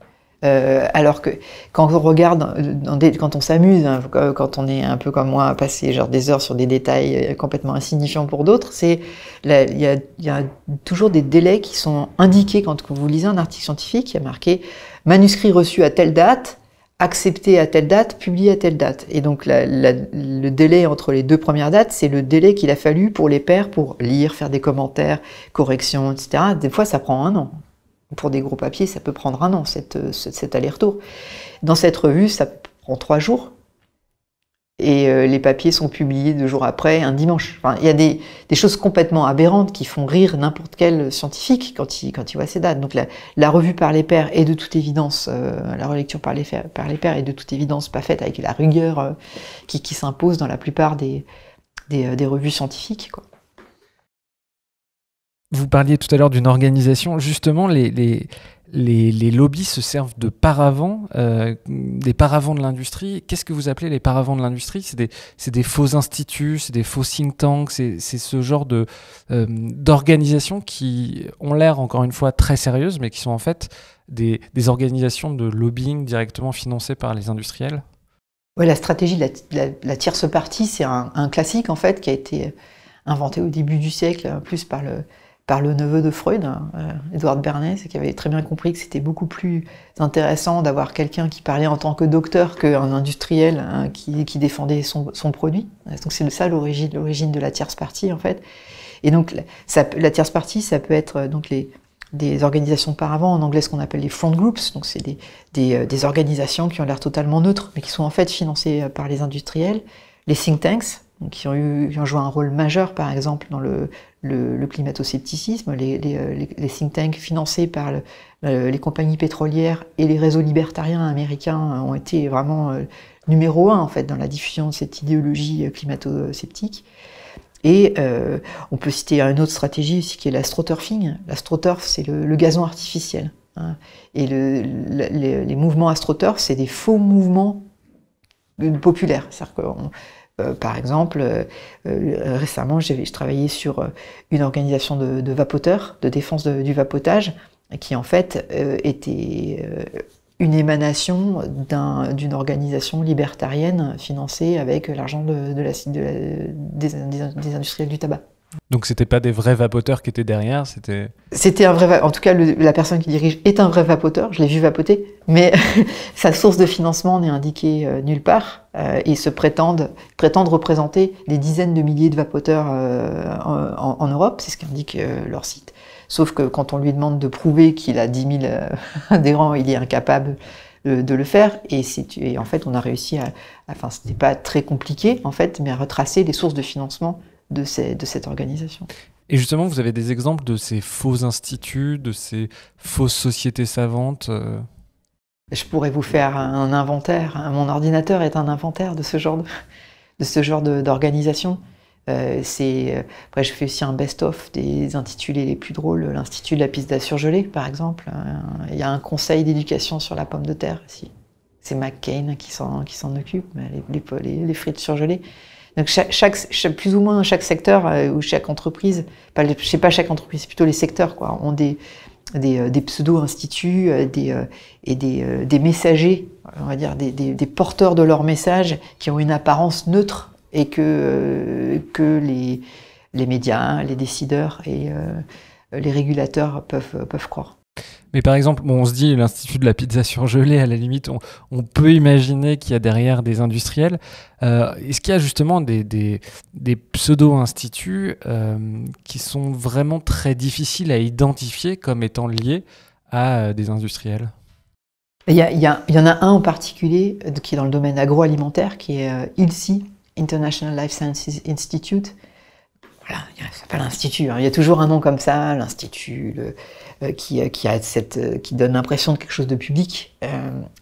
Euh, alors que quand on regarde, quand on s'amuse, hein, quand on est un peu comme moi à passer genre des heures sur des détails complètement insignifiants pour d'autres, c'est il y a, y a, toujours des délais qui sont indiqués quand vous lisez un article scientifique. Il y a marqué manuscrit reçu à telle date, accepté à telle date, publié à telle date. Et donc le délai entre les deux premières dates, c'est le délai qu'il a fallu pour les pairs pour lire, faire des commentaires, corrections, etc. Des fois, ça prend un an. Pour des gros papiers, ça peut prendre un an, cet aller-retour. Dans cette revue, ça prend trois jours et euh, les papiers sont publiés deux jours après, un dimanche. Enfin, il y a des, choses complètement aberrantes qui font rire n'importe quel scientifique quand il, quand il voit ces dates. Donc la, revue par les pairs est de toute évidence, euh, la relecture par les, par les pairs est de toute évidence pas faite avec la rigueur euh, qui, qui s'impose dans la plupart des, des, revues scientifiques. Quoi. Vous parliez tout à l'heure d'une organisation. Justement, les, les, les, lobbies se servent de paravents, euh, des paravents de l'industrie. Qu'est-ce que vous appelez les paravents de l'industrie C'est des, faux instituts, c'est des faux think tanks, c'est ce genre de euh, d'organisations qui ont l'air, encore une fois, très sérieuses, mais qui sont en fait des, organisations de lobbying directement financées par les industriels la stratégie de la, tierce partie, c'est un, un, classique, en fait, qui a été inventé au début du siècle, plus par le par le neveu de Freud, hein, euh, Edward Bernays, qui avait très bien compris que c'était beaucoup plus intéressant d'avoir quelqu'un qui parlait en tant que docteur qu'un industriel hein, qui, qui, défendait son, produit. Donc c'est ça l'origine, l'origine de la tierce partie en fait. Et donc la tierce partie, ça peut être euh, donc les des organisations paravant, en anglais ce qu'on appelle les front groups, donc c'est des, des, euh, des organisations qui ont l'air totalement neutres, mais qui sont en fait financées euh, par les industriels, les think tanks, qui ont, eu, joué un rôle majeur, par exemple, dans le, le, climato-scepticisme, euh, les, think tanks financés par euh, les compagnies pétrolières et les réseaux libertariens américains euh, ont été vraiment numéro un, en fait, dans la diffusion de cette idéologie climato-sceptique. Et on peut citer une autre stratégie aussi qui est l'astroturfing. L'astroturf, c'est le, gazon artificiel. Hein. Et les, mouvements astroturf, c'est des faux mouvements populaires. C'est-à-dire euh, par exemple, euh, euh, récemment, je travaillais sur une organisation de, vapoteurs, de défense du vapotage, qui en fait était une émanation d'une organisation libertarienne financée avec l'argent des industriels du tabac. Donc c'était pas des vrais vapoteurs qui étaient derrière, c'était. un vrai, en tout cas la personne qui dirige est un vrai vapoteur. Je l'ai vu vapoter, mais sa source de financement n'est indiquée euh, nulle part Ils euh, et se prétendent représenter des dizaines de milliers de vapoteurs euh, en, Europe, c'est ce qu'indique leur site. Sauf que quand on lui demande de prouver qu'il a 10 000 adhérents, il est incapable de le faire. Et, en fait, on a réussi à, Enfin, ce c'était pas très compliqué en fait, mais à retracer les sources de financement de, cette organisation. Et justement, vous avez des exemples de ces faux instituts, de ces fausses sociétés savantes euh Je pourrais vous faire un inventaire. Mon ordinateur est un inventaire de ce genre de, ce genre d'organisation. Euh, euh, après je fais aussi un best-of des intitulés les plus drôles. L'institut de la piste surgeler par exemple. Il y a un conseil d'éducation sur la pomme de terre. aussi. C'est McCain qui s'en occupe. les, les, les frites surgelées. Donc chaque, plus ou moins chaque secteur euh, ou chaque entreprise, pas, je sais pas chaque entreprise, c'est plutôt les secteurs quoi, ont des euh, pseudo-instituts euh, et des, messagers, on va dire des, porteurs de leurs messages qui ont une apparence neutre et que, que les, les médias, les décideurs et les régulateurs peuvent, peuvent croire. Mais par exemple, on se dit l'Institut de la pizza surgelée, à la limite, on, peut imaginer qu'il y a derrière des industriels. Euh, est-ce qu'il y a justement des, pseudo-instituts euh, qui sont vraiment très difficiles à identifier comme étant liés à euh, des industriels il y, en a un en particulier qui est dans le domaine agroalimentaire, qui est ILSI, International Life Sciences Institute. Voilà, ça s'appelle l'Institut, hein. il y a toujours un nom comme ça, l'Institut, euh, euh, qui, a cette, euh, qui donne l'impression de quelque chose de public,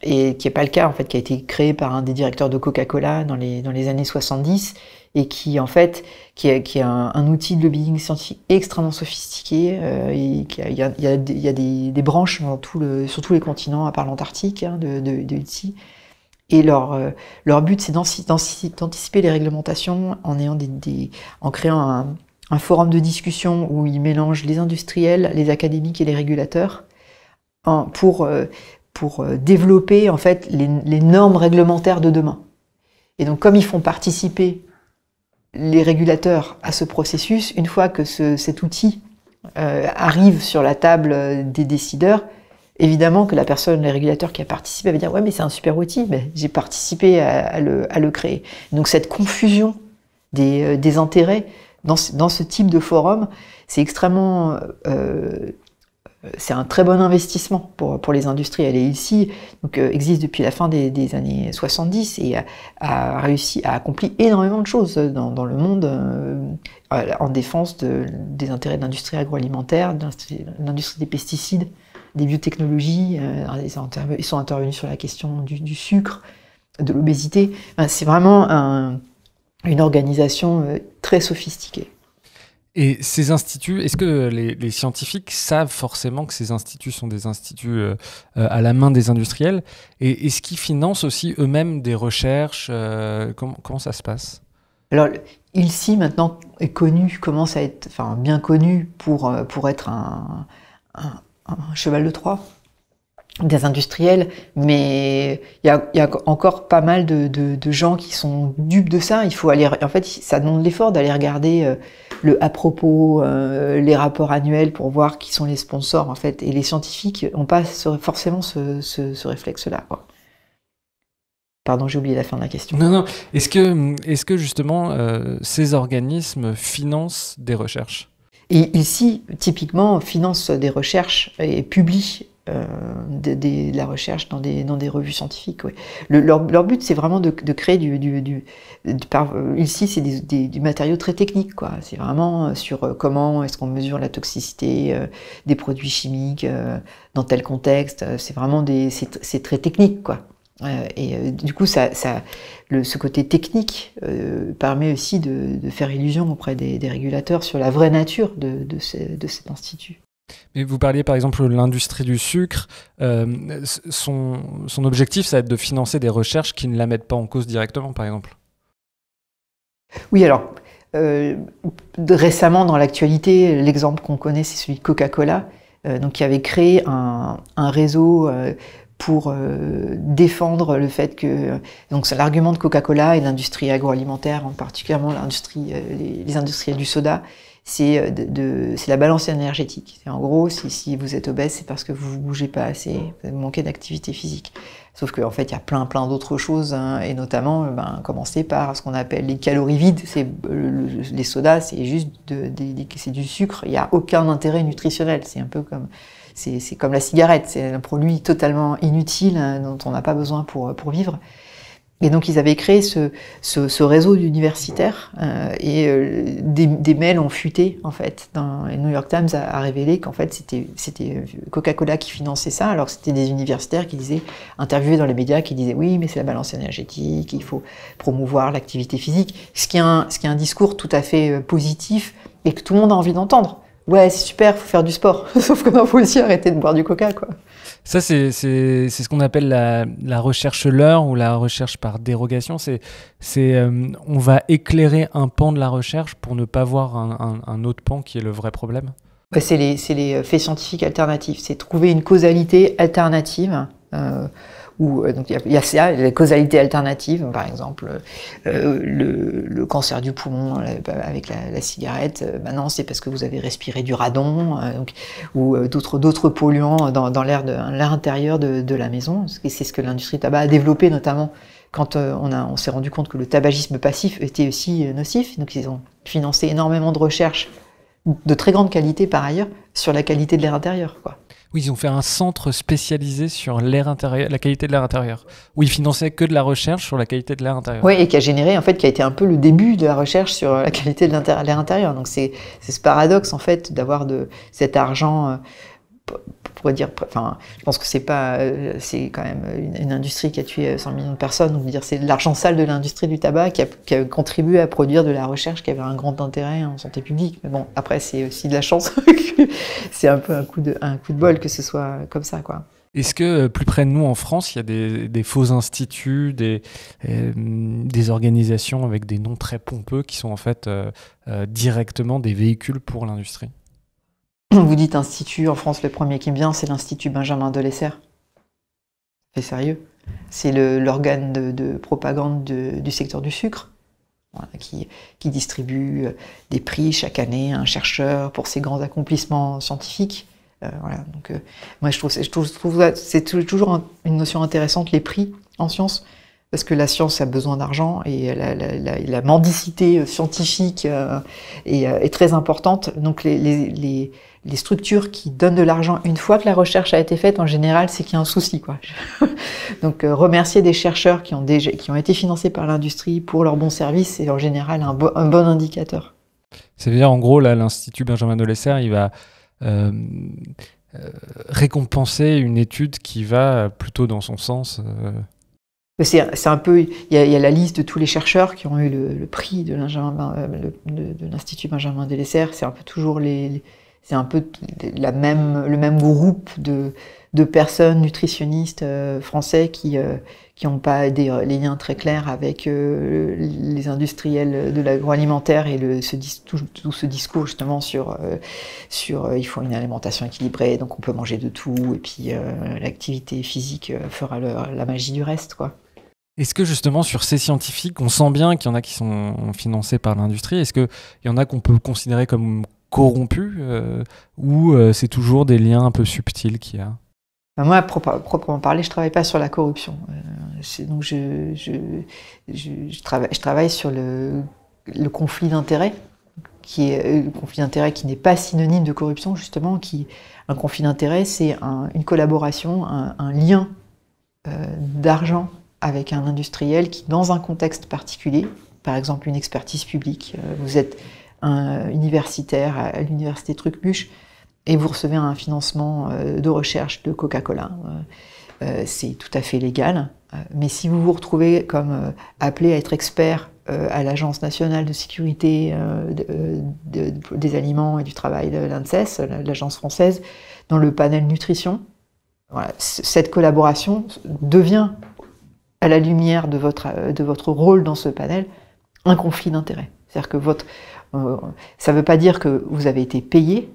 et qui n'est pas le cas, en fait, qui a été créé par un des directeurs de Coca-Cola dans les, dans les années 70, et qui en fait qui est, un, outil de lobbying scientifique extrêmement sophistiqué. et il y a, des, branches dans tout le, sur tous les continents, à part l'Antarctique, hein, de, de, Et leur, leur but, c'est d'anticiper les réglementations en, ayant des, des en créant un, un forum de discussion où ils mélangent les industriels, les académiques et les régulateurs hein, pour, euh, pour euh, développer en fait les, normes réglementaires de demain. Et donc comme ils font participer les régulateurs à ce processus, une fois que cet outil euh, arrive sur la table des décideurs, évidemment que la personne, les régulateurs qui a participé, va dire ouais mais c'est un super outil, mais j'ai participé à, le, créer. Donc cette confusion des intérêts dans, ce type de forum, c'est extrêmement euh, euh, c'est un très bon investissement pour, pour les industries. Elle est ici, donc euh, existe depuis la fin des, années 70 et a, réussi, à accomplir énormément de choses dans, dans le monde en défense de, des intérêts de l'industrie agroalimentaire, de l'industrie des pesticides, des biotechnologies. ils sont intervenus sur la question du, sucre, de l'obésité. c'est vraiment un une organisation euh, très sophistiquée. Et ces instituts, est-ce que les, scientifiques savent forcément que ces instituts sont des instituts euh, euh, à la main des industriels Et est-ce qu'ils financent aussi eux-mêmes des recherches comment, ça se passe Alors, ILSI maintenant est connu, commence à être enfin, bien connu pour, pour être un, un cheval de Troie des industriels, mais il y a, encore pas mal de, gens qui sont dupes de ça. Il faut aller, en fait, ça demande l'effort d'aller regarder euh, le à propos, euh, les rapports annuels pour voir qui sont les sponsors en fait. Et les scientifiques n'ont pas forcément ce, réflexe-là. Pardon, j'ai oublié la fin de la question. Non, non. Est-ce que, est que justement euh, ces organismes financent des recherches et ici, typiquement, finance des recherches et publie euh, de, de, la recherche dans des, dans des revues scientifiques. Le, leur, leur, but, c'est vraiment de, de, créer du. du, du par, euh, ici, c'est des, des, du matériau très technique. quoi. C'est vraiment euh, sur euh, comment est-ce qu'on mesure la toxicité des produits chimiques dans tel contexte. C'est vraiment des. C'est très technique. quoi. et du coup, ça, ça, le, ce côté technique permet aussi de, faire illusion auprès des, des, régulateurs sur la vraie nature de, de cet institut. Mais vous parliez par exemple de l'industrie du sucre. Euh, son, objectif, ça va être de financer des recherches qui ne la mettent pas en cause directement, par exemple. Oui, alors, euh, récemment dans l'actualité, l'exemple qu'on connaît, c'est celui de Coca-Cola, euh, qui avait créé un, réseau pour défendre le fait que donc c'est l'argument de Coca-Cola et l'industrie agroalimentaire, en particulièrement les industriels du soda, c'est euh, de, de la balance énergétique. En gros, si, si vous êtes obèse, c'est parce que vous ne bougez pas assez, vous manquez d'activité physique. Sauf qu'en en fait, il y a plein, plein d'autres choses, hein, et notamment, euh, ben, commencer par ce qu'on appelle les calories vides. C'est les sodas, c'est juste de, c'est du sucre. Il n'y a aucun intérêt nutritionnel. C'est un peu comme c'est comme la cigarette. C'est un produit totalement inutile hein, dont on n'a pas besoin pour pour vivre. Et donc ils avaient créé ce, réseau d'universitaires euh, et euh, des, mails ont fuité en fait. Dans, le New York Times a, révélé qu'en fait c'était euh, Coca-Cola qui finançait ça, alors c'était des universitaires qui disaient, interviewés dans les médias, qui disaient oui mais c'est la balance énergétique, il faut promouvoir l'activité physique, ce qui, est un, discours tout à fait positif et que tout le monde a envie d'entendre. Ouais c'est super, faut faire du sport, sauf que faut aussi arrêter de boire du coca quoi. Ça, c'est ce qu'on appelle la, la, recherche leurre ou la recherche par dérogation. C'est c'est euh, on va éclairer un pan de la recherche pour ne pas voir un, un, autre pan qui est le vrai problème. C'est les, les, faits scientifiques alternatifs. C'est trouver une causalité alternative. Euh, où euh, donc il y, a ça, les causalités alternatives, par exemple euh, le, le, cancer du poumon euh, bah, avec la, la cigarette. Maintenant, bah c'est parce que vous avez respiré du radon, donc, ou d'autres d'autres polluants dans, dans l'air intérieur de, de, la maison. C'est ce que l'industrie tabac a développé notamment quand on, a, on s'est rendu compte que le tabagisme passif était aussi nocif. Donc ils ont financé énormément de recherches de très grande qualité par ailleurs sur la qualité de l'air intérieur. Quoi. Oui, ils ont fait un centre spécialisé sur l'air intérieur, la qualité de l'air intérieur, où ils finançaient que de la recherche sur la qualité de l'air intérieur. Oui, et qui a généré, en fait, qui a été un peu le début de la recherche sur la qualité de l'air intérieur. Donc c'est ce paradoxe, en fait, d'avoir de cet argent euh, pourrait dire, enfin, je pense que c'est pas, euh, c'est quand même une, industrie qui a tué 100 euh, millions de personnes. On dire, c'est l'argent sale de l'industrie du tabac qui a, contribué à produire de la recherche qui avait un grand intérêt en santé publique. Mais bon, après, c'est aussi de la chance. c'est un peu un coup de, un coup de bol que ce soit comme ça, quoi. Est-ce que euh, plus près de nous en France, il y a des, faux instituts, des, organisations avec des noms très pompeux qui sont en fait directement des véhicules pour l'industrie vous dites institut, en France, le premier qui me vient, c'est l'Institut Benjamin Delesser. C'est sérieux. C'est l'organe de, propagande du secteur du sucre. qui, distribue euh, des prix chaque année à un chercheur pour ses grands accomplissements scientifiques. Euh, voilà, donc, euh, moi, je trouve, c'est toujours une notion intéressante, les prix en science parce que la science a besoin d'argent et la, mendicité scientifique est, très importante. Donc, les les structures qui donnent de l'argent une fois que la recherche a été faite, en général, c'est qu'il y a un souci. Quoi. Donc euh, remercier des chercheurs qui ont, déjà, qui ont été financés par l'industrie pour leur bon service, c'est en général un, bon indicateur. cest à dire en gros, là, l'Institut Benjamin de l'Esser, il va euh, euh, récompenser une étude qui va plutôt dans son sens. C'est un peu, il y, a la liste de tous les chercheurs qui ont eu le, prix de l'Institut Benjamin, de Delessert. C'est un peu toujours les c'est un peu la même, le même groupe de, de personnes nutritionnistes euh, français qui n'ont euh, pas les liens très clairs avec euh, les industriels de l'agroalimentaire et le, ce, tout, tout, ce discours justement sur sur il faut une alimentation équilibrée donc on peut manger de tout et puis l'activité physique fera la magie du reste quoi. Est-ce que justement sur ces scientifiques, on sent bien qu'il y en a qui sont financés par l'industrie, est-ce qu'il y en a qu'on peut considérer comme corrompu euh, ou euh, c'est toujours des liens un peu subtils qu'il y a moi, proprement parler, je travaille pas sur la corruption. Euh, c'est donc, je, travaille, je travaille sur le, conflit d'intérêts, qui est conflit qui n'est pas synonyme de corruption, justement. Qui, un conflit d'intérêts, c'est une collaboration, un, lien d'argent avec un industriel qui, dans un contexte particulier, par exemple une expertise publique, vous êtes euh, universitaire à l'université Trucbuche et vous recevez un financement euh, de recherche de Coca-Cola. Euh, c'est tout à fait légal. Mais si vous vous retrouvez comme appelé à être expert à l'Agence nationale de sécurité des aliments et du travail de l'ANSES, e l'agence française, dans le panel nutrition, cette collaboration devient, à la lumière de votre, de votre rôle dans ce panel, un conflit d'intérêts. C'est-à-dire que votre, euh, ça ne veut pas dire que vous avez été payé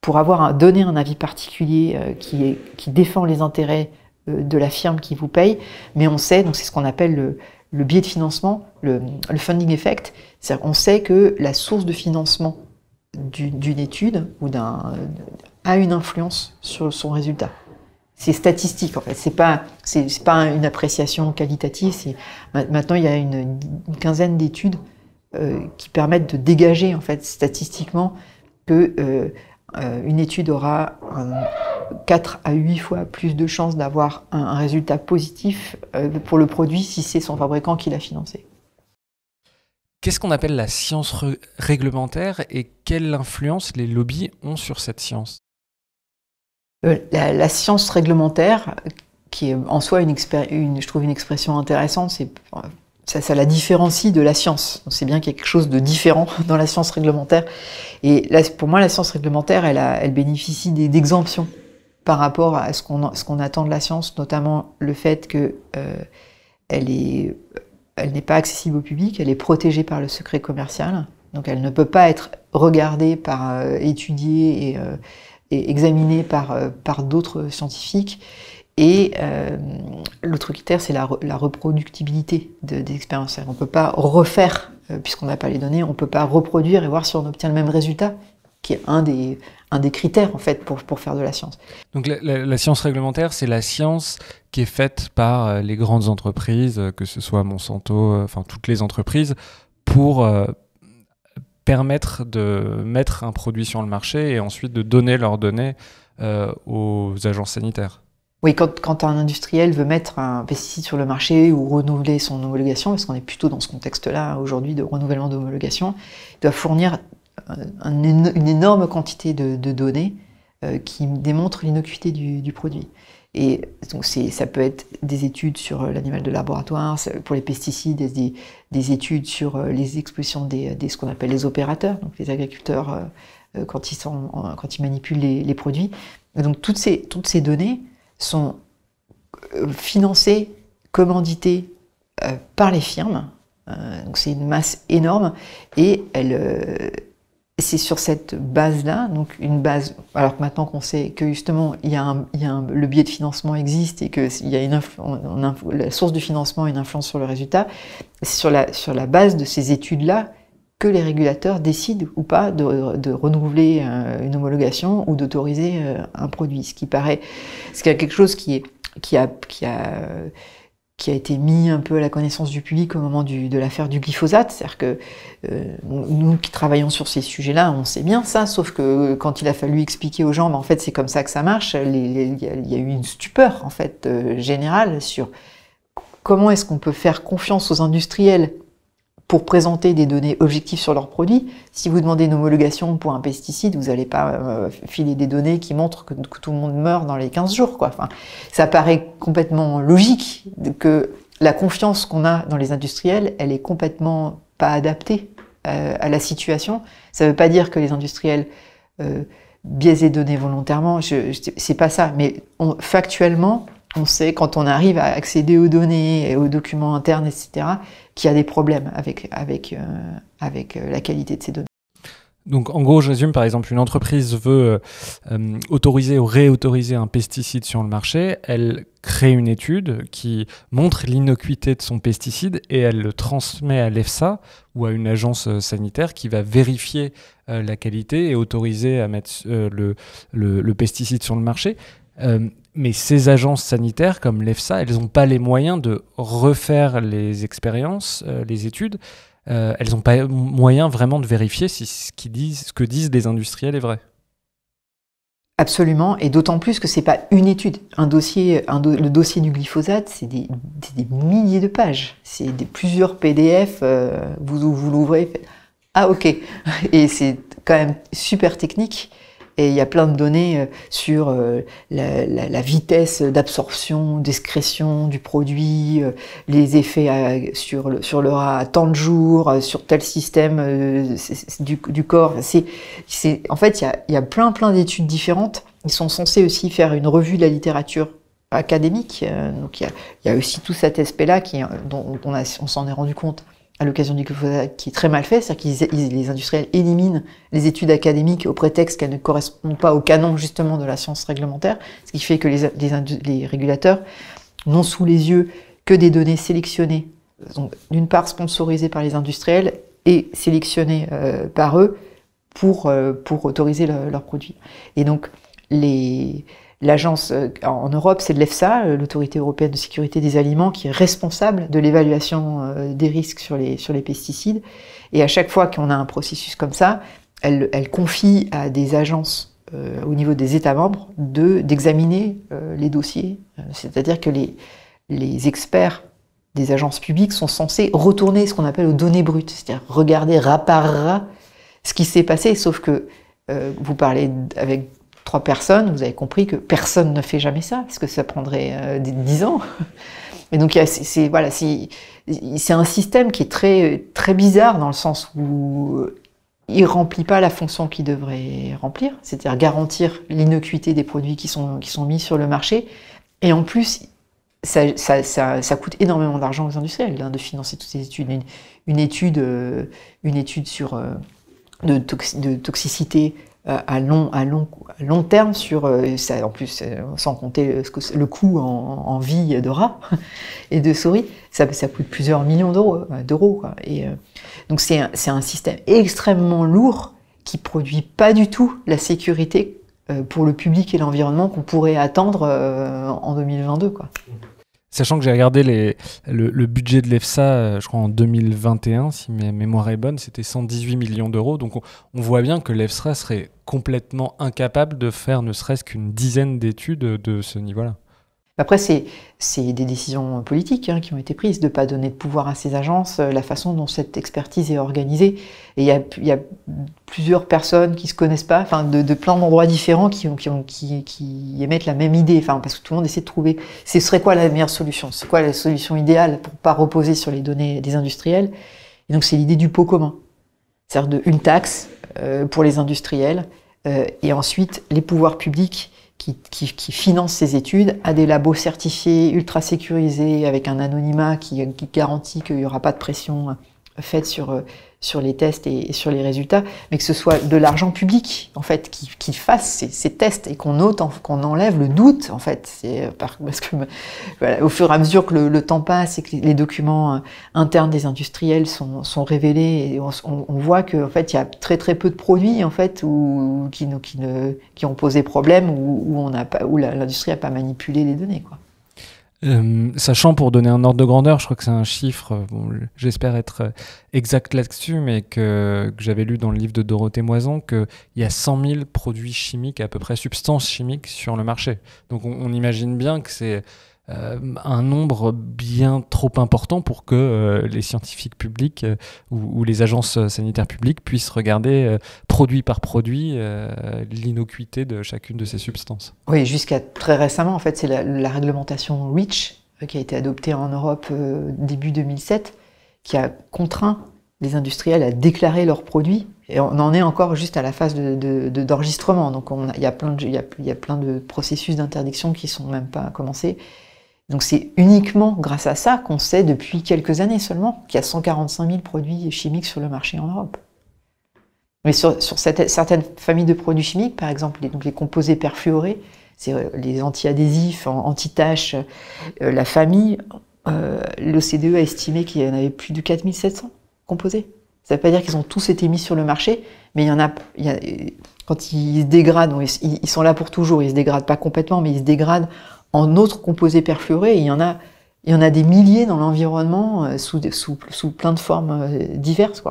pour avoir un, donné un avis particulier euh, qui, est, qui défend les intérêts euh, de la firme qui vous paye, mais on sait, donc c'est ce qu'on appelle le, biais de financement, le, funding effect, c'est-à-dire on sait que la source de financement d'une étude ou d'un a une influence sur son résultat. C'est statistique en fait, c'est pas c'est pas une appréciation qualitative. Maintenant il y a une quinzaine d'études euh, hmm. qui permettent de dégager en fait statistiquement que euh, euh, une étude aura un, 4 à 8 fois plus de chances d'avoir un, résultat positif pour le produit si c'est son fabricant qui l'a financé. Qu'est-ce qu'on appelle la science réglementaire et quelle influence les lobbies ont sur cette science la, science réglementaire, qui est en soi une je trouve une expression intéressante, c'est ça, la différencie de la science. C'est bien quelque chose de différent dans la science réglementaire. Et là, pour moi, la science réglementaire, elle, elle bénéficie d'exemptions par rapport à ce qu'on attend de la science, notamment le fait que euh, elle est elle n'est pas accessible au public, elle est protégée par le secret commercial, donc elle ne peut pas être regardée par, euh, étudiée euh, et, examinée par, par d'autres scientifiques. Et euh, l'autre critère, c'est la, reproductibilité de, des expériences. On ne peut pas refaire, euh, puisqu'on n'a pas les données, on ne peut pas reproduire et voir si on obtient le même résultat, qui est un des, un des critères en fait pour, faire de la science. Donc la, science réglementaire, c'est la science qui est faite par euh, les grandes entreprises, que ce soit Monsanto, enfin toutes les entreprises, pour permettre de mettre un produit sur le marché et ensuite de donner leurs données aux agences sanitaires. Oui, quand, un industriel veut mettre un pesticide sur le marché ou renouveler son homologation, parce qu'on est plutôt dans ce contexte-là aujourd'hui de renouvellement d'homologation, il doit fournir euh, une énorme quantité de, données euh, qui démontrent l'innocuité du, produit. Et donc ça peut être des études sur euh, l'animal de laboratoire, pour les pesticides, des, études sur les expositions des, ce qu'on appelle les opérateurs, donc les agriculteurs quand, ils manipulent les, produits. donc toutes toutes ces données sont euh, financés, commandités euh, par les firmes. Euh, c'est une masse énorme et c'est sur cette base-là, donc une base, alors que maintenant qu'on sait que justement il le biais de financement existe et que il y a une la source de financement a une influence sur le résultat, c'est sur la base de ces études-là les régulateurs décident ou pas de, renouveler euh, une homologation ou d'autoriser euh, un produit. Ce qui paraît, c'est quelque chose qui, est, qui a, qui a qui a été mis un peu à la connaissance du public au moment de l'affaire du glyphosate. C'est-à-dire que euh, nous qui travaillons sur ces sujets-là, on sait bien ça, sauf que quand il a fallu expliquer aux gens, en fait c'est comme ça que ça marche, il y, a eu une stupeur en fait générale sur comment est-ce qu'on peut faire confiance aux industriels pour présenter des données objectives sur leurs produits, si vous demandez une homologation pour un pesticide, vous n'allez pas euh, filer des données qui montrent que, tout le monde meurt dans les 15 jours. Quoi. Enfin, ça paraît complètement logique que la confiance qu'on a dans les industriels, elle est complètement pas adaptée euh, à la situation. Ça ne veut pas dire que les industriels euh, biaisent les données volontairement, je, c'est pas ça, mais factuellement, on sait quand on arrive à accéder aux données et aux documents internes, etc., qu'il y a des problèmes avec, avec, euh, avec euh, la qualité de ces données. Donc en gros, je résume, par exemple, une entreprise veut euh, autoriser ou réautoriser un pesticide sur le marché, elle crée une étude qui montre l'innocuité de son pesticide et elle le transmet à l'EFSA ou à une agence sanitaire qui va vérifier la qualité et autoriser à mettre le, pesticide sur le marché mais ces agences sanitaires comme l'EFSA, elles n'ont pas les moyens de refaire les expériences, euh, les études. Euh, elles n'ont pas moyen vraiment de vérifier si ce, qu'ils disent, ce que disent les industriels est vrai. Absolument, et d'autant plus que ce n'est pas une étude. le dossier du glyphosate, c'est des, milliers de pages, c'est plusieurs PDF. Euh, vous vous l'ouvrez, ah ok, et c'est quand même super technique. Et il y a plein de données euh, sur euh, la, vitesse d'absorption, d'excrétion du produit, euh, les effets sur, le, sur le rat à tant de jours, sur tel système du, corps. C'est, c'est, en fait, il y a, y a plein, plein d'études différentes. Ils sont censés aussi faire une revue de la littérature académique. Donc il y a, aussi tout cet aspect-là qui, dont on s'en est rendu compte à l'occasion du glyphosate qui est très mal fait, c'est-à-dire que les industriels éliminent les études académiques au prétexte qu'elles ne correspondent pas au canon justement de la science réglementaire, ce qui fait que les, les, régulateurs n'ont sous les yeux que des données sélectionnées, donc d'une part sponsorisées par les industriels et sélectionnées euh, par eux pour, euh, pour autoriser leurs produits. Et donc les l'agence euh, en Europe, c'est l'EFSA, euh, l'autorité européenne de sécurité des aliments, qui est responsable de l'évaluation euh, des risques sur les, sur les pesticides. Et à chaque fois qu'on a un processus comme ça, elle, elle confie à des agences au niveau des États membres d'examiner de, les dossiers. C'est-à-dire que les, les experts des agences publiques sont censés retourner ce qu'on appelle aux données brutes, c'est-à-dire regarder rat ce qui s'est passé, sauf que vous parlez avec trois personnes, vous avez compris que personne ne fait jamais ça, parce que ça prendrait euh, dix ans. Et donc, c'est voilà, c'est un système qui est très très bizarre dans le sens où il remplit pas la fonction qu'il devrait remplir, c'est-à-dire garantir l'innocuité des produits qui sont qui sont mis sur le marché. Et en plus, ça, ça, ça, coûte énormément d'argent aux industriels hein, de financer toutes ces études. Une, étude, euh, une étude sur euh, de, de toxicité euh, à long, à, long, à long, terme sur, euh, ça, en plus euh, sans compter le, le coût en, vie de rats et de souris, ça, ça coûte plusieurs millions d'euros. D'euros. Et donc c'est un, un, système extrêmement lourd qui produit pas du tout la sécurité pour le public et l'environnement qu'on pourrait attendre en 2022. Quoi. Mmh. Sachant que j'ai regardé le, budget de l'EFSA, euh, je crois en 2021, si ma mémoire est bonne, c'était 118 millions d'euros. Donc on, voit bien que l'EFSA serait complètement incapable de faire ne serait-ce qu'une dizaine d'études de ce niveau-là. Après, c'est des décisions politiques hein, qui ont été prises, de ne pas donner de pouvoir à ces agences, euh, la façon dont cette expertise est organisée. Et il y a, plusieurs personnes qui ne se connaissent pas, enfin, de, plein d'endroits différents qui, qui, émettent la même idée, enfin, parce que tout le monde essaie de trouver ce serait quoi la meilleure solution, c'est quoi la solution idéale pour ne pas reposer sur les données des industriels. Et donc, c'est l'idée du pot commun, c'est-à-dire une taxe euh, pour les industriels, euh, et ensuite les pouvoirs publics qui, qui, qui, finance ses études à des labos certifiés, ultra sécurisés, avec un anonymat qui, qui garantit qu'il n'y aura pas de pression euh, faite sur euh, sur les tests et, sur les résultats, mais que ce soit de l'argent public en fait qui, qui fasse ces, ces, tests et qu'on qu'on enlève le doute en fait, euh, parce que voilà, au fur et à mesure que le, temps passe et que les documents euh, internes des industriels sont, sont révélés, et on, on, voit qu'en fait il y a très très peu de produits en fait ou, qui, qui, ne, qui ont posé problème ou, où, on a pas, où l'industrie n'a pas manipulé les données quoi. Euh, sachant pour donner un ordre de grandeur, je crois que c'est un chiffre, euh, bon, j'espère être euh, exact là-dessus, mais que, j'avais lu dans le livre de Dorothée Moison, qu'il y a 100 000 produits chimiques, à peu près substances chimiques sur le marché. Donc on imagine bien que c'est euh, un nombre bien trop important pour que euh, les scientifiques publics euh, ou, les agences sanitaires publiques puissent regarder produit par produit l'innocuité de chacune de ces substances. Oui, jusqu'à très récemment, en fait, c'est la, réglementation REACH qui a été adoptée en Europe début 2007 qui a contraint les industriels à déclarer leurs produits. Et on en est encore juste à la phase d'enregistrement. De, de, Donc il y, a plein de, processus d'interdiction qui ne sont même pas commencés. Donc c'est uniquement grâce à ça qu'on sait depuis quelques années seulement qu'il y a 145 000 produits chimiques sur le marché en Europe. Mais sur, cette, certaines familles de produits chimiques, par exemple les, donc les composés perfluorés, c'est euh, les antiadhésifs, anti-taches, euh, la famille, euh, l'OCDE a estimé qu'il y en avait plus de 4700 composés. Ça ne veut pas dire qu'ils ont tous été mis sur le marché, mais il y en a, quand ils se dégradent, ils, ils, sont là pour toujours, ils se dégradent pas complètement, mais ils se dégradent en autres composés perfluorés. Il y en a, il y en a des milliers dans l'environnement euh, sous, sous, sous, plein de formes euh, diverses.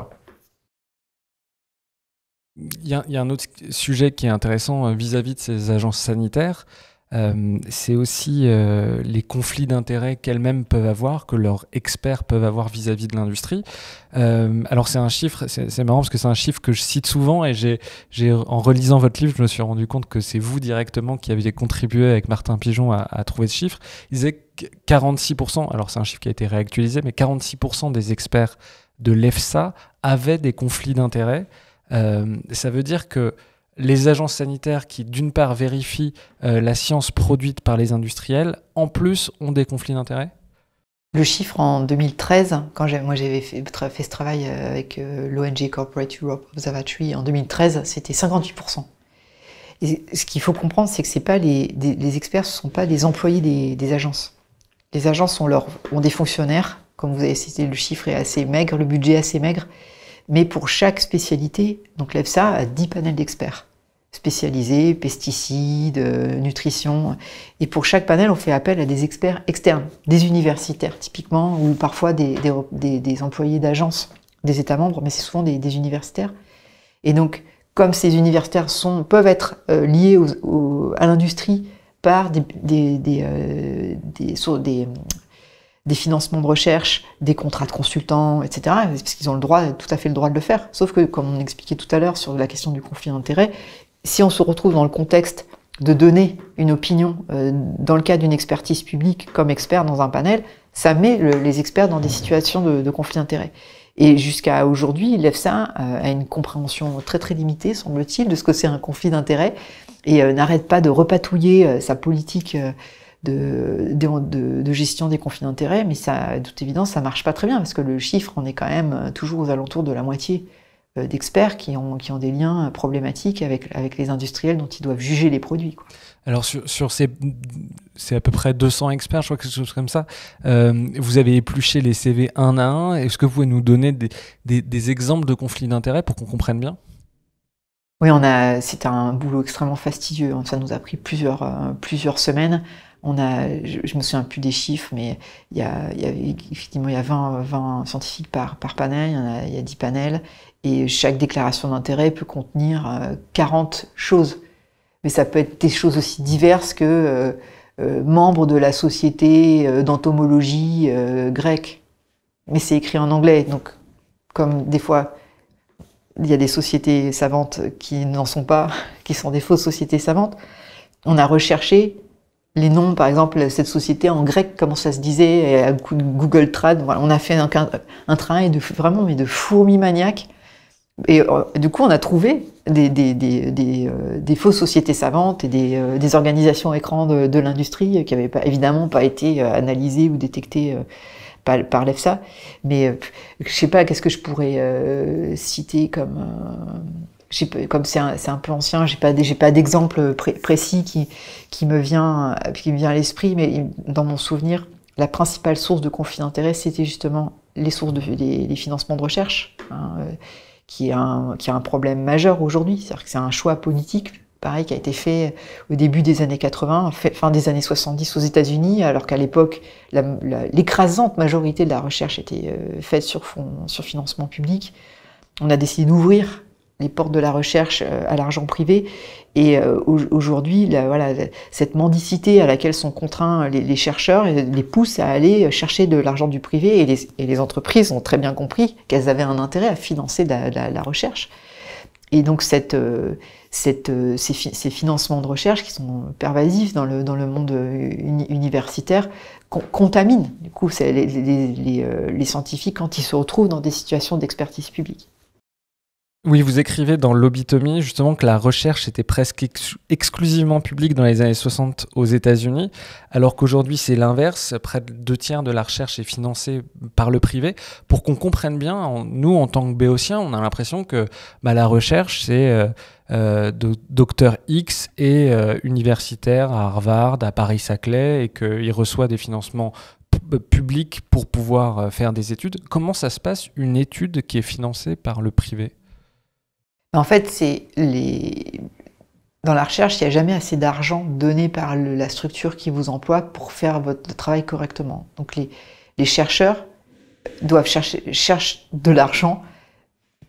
Il y, a, un autre sujet qui est intéressant vis à -vis de ces agences sanitaires, euh, c'est aussi euh, les conflits d'intérêts qu'elles-mêmes peuvent avoir, que leurs experts peuvent avoir vis-à-vis de l'industrie. Euh, alors c'est un chiffre, c'est marrant parce que c'est un chiffre que je cite souvent et j'ai, en relisant votre livre, je me suis rendu compte que c'est vous directement qui aviez contribué avec Martin Pigeon à, à trouver ce chiffre. Il disait que 46%, alors c'est un chiffre qui a été réactualisé, mais 46% des experts de l'EFSA avaient des conflits d'intérêts. ça veut dire que les agences sanitaires qui, d'une part, vérifient euh, la science produite par les industriels, en plus, ont des conflits d'intérêts Le chiffre en 2013, quand moi j'avais fait, ce travail euh, avec euh, l'ONG Corporate Europe Observatory, en 2013, c'était 58%. Et ce qu'il faut comprendre, c'est que c'est pas les, experts ne sont pas des employés des, agences. Les agences ont, ont des fonctionnaires, comme vous avez cité, le chiffre est assez maigre, le budget est assez maigre mais pour chaque spécialité, donc l'EFSA a 10 panels d'experts spécialisés, pesticides, euh, nutrition. Et pour chaque panel, on fait appel à des experts externes, des universitaires typiquement, ou parfois des, des, employés d'agences des États membres, mais c'est souvent des, universitaires. Et donc, comme ces universitaires sont, peuvent être euh, liés à l'industrie par des, des, des, euh, des financements de recherche, des contrats de consultants, etc. Parce qu'ils ont le droit, tout à fait le droit de le faire. Sauf que, comme on expliquait tout à l'heure sur la question du conflit d'intérêts, si on se retrouve dans le contexte de donner une opinion euh, dans le cadre d'une expertise publique comme expert dans un panel, ça met les experts dans des situations de, de conflit d'intérêts. Et jusqu'à aujourd'hui, l'EFSA euh, a une compréhension très très limitée, semble-t-il, de ce que c'est un conflit d'intérêts et euh, n'arrête pas de repatouiller sa politique de, gestion des conflits d'intérêts, mais ça, toute évidence, ça marche pas très bien parce que le chiffre, on est quand même euh, toujours aux alentours de la moitié euh, d'experts qui ont, des liens euh, problématiques avec, les industriels dont ils doivent juger les produits. Alors sur, ces, c'est à peu près 200 experts, je crois, quelque chose comme ça. vous avez épluché les CV un à un. Est-ce que vous pouvez nous donner des, exemples de conflits d'intérêts pour qu'on comprenne bien Oui, on a, c'est un boulot extrêmement fastidieux. Hein. Ça nous a pris plusieurs, plusieurs semaines on a, je, ne me souviens plus des chiffres, mais il y a, y a effectivement il y a 20, 20 scientifiques par, panel, il y, a, 10 panels, et chaque déclaration d'intérêt peut contenir 40 euh, choses. Mais ça peut être des choses aussi diverses que euh, euh, membres membre de la société d'entomologie grecque. Mais c'est écrit en anglais, donc comme des fois il y a des sociétés savantes qui n'en sont pas, qui sont des fausses sociétés savantes, on a recherché les noms, par exemple, cette société en grec, comment ça se disait, à euh, Google Trad, voilà, on a fait un, un travail de, vraiment mais de fourmi maniaques. Et euh, du coup, on a trouvé des, des, euh, fausses sociétés savantes et des, organisations écrans de, l'industrie qui n'avaient évidemment pas été analysées ou détectées par, par l'EFSA. Mais je sais pas, qu'est-ce que je pourrais citer comme comme c'est un, peu ancien, j'ai pas, pas d'exemple précis qui, qui, me vient, euh, qui vient à l'esprit, mais dans mon souvenir, la principale source de conflit d'intérêt, c'était justement les sources de financements de recherche, hein, euh, qui, est un, qui un problème majeur aujourd'hui. C'est-à-dire que c'est un choix politique, pareil, qui a été fait au début des années 80, fin des années 70 aux États-Unis, alors qu'à l'époque, l'écrasante majorité de la recherche était euh, faite sur, fond, sur financement public. On a décidé d'ouvrir les portes de la recherche euh, à l'argent privé. Et euh, aujourd'hui, voilà, cette mendicité à laquelle sont contraints les, chercheurs les pousse à aller chercher de l'argent du privé. Et les, et les, entreprises ont très bien compris qu'elles avaient un intérêt à financer la, la, recherche. Et donc cette, euh, cette, ces, ces, financements de recherche qui sont pervasifs dans le, dans le monde universitaire contaminent du coup les, les, les scientifiques quand ils se retrouvent dans des situations d'expertise publique. Oui, vous écrivez dans l'obitomie justement que la recherche était presque exclusivement publique dans les années 60 aux États-Unis, alors qu'aujourd'hui c'est l'inverse, près de deux tiers de la recherche est financée par le privé. Pour qu'on comprenne bien, nous en tant que béotiens, on a l'impression que bah, la recherche c'est euh, euh, docteur X et euh, universitaire à Harvard, à Paris-Saclay, et qu'il reçoit des financements publics pour pouvoir faire des études. Comment ça se passe une étude qui est financée par le privé en fait, c'est dans la recherche, il n'y a jamais assez d'argent donné par la structure qui vous emploie pour faire votre travail correctement. Donc les, chercheurs doivent chercher cherchent de l'argent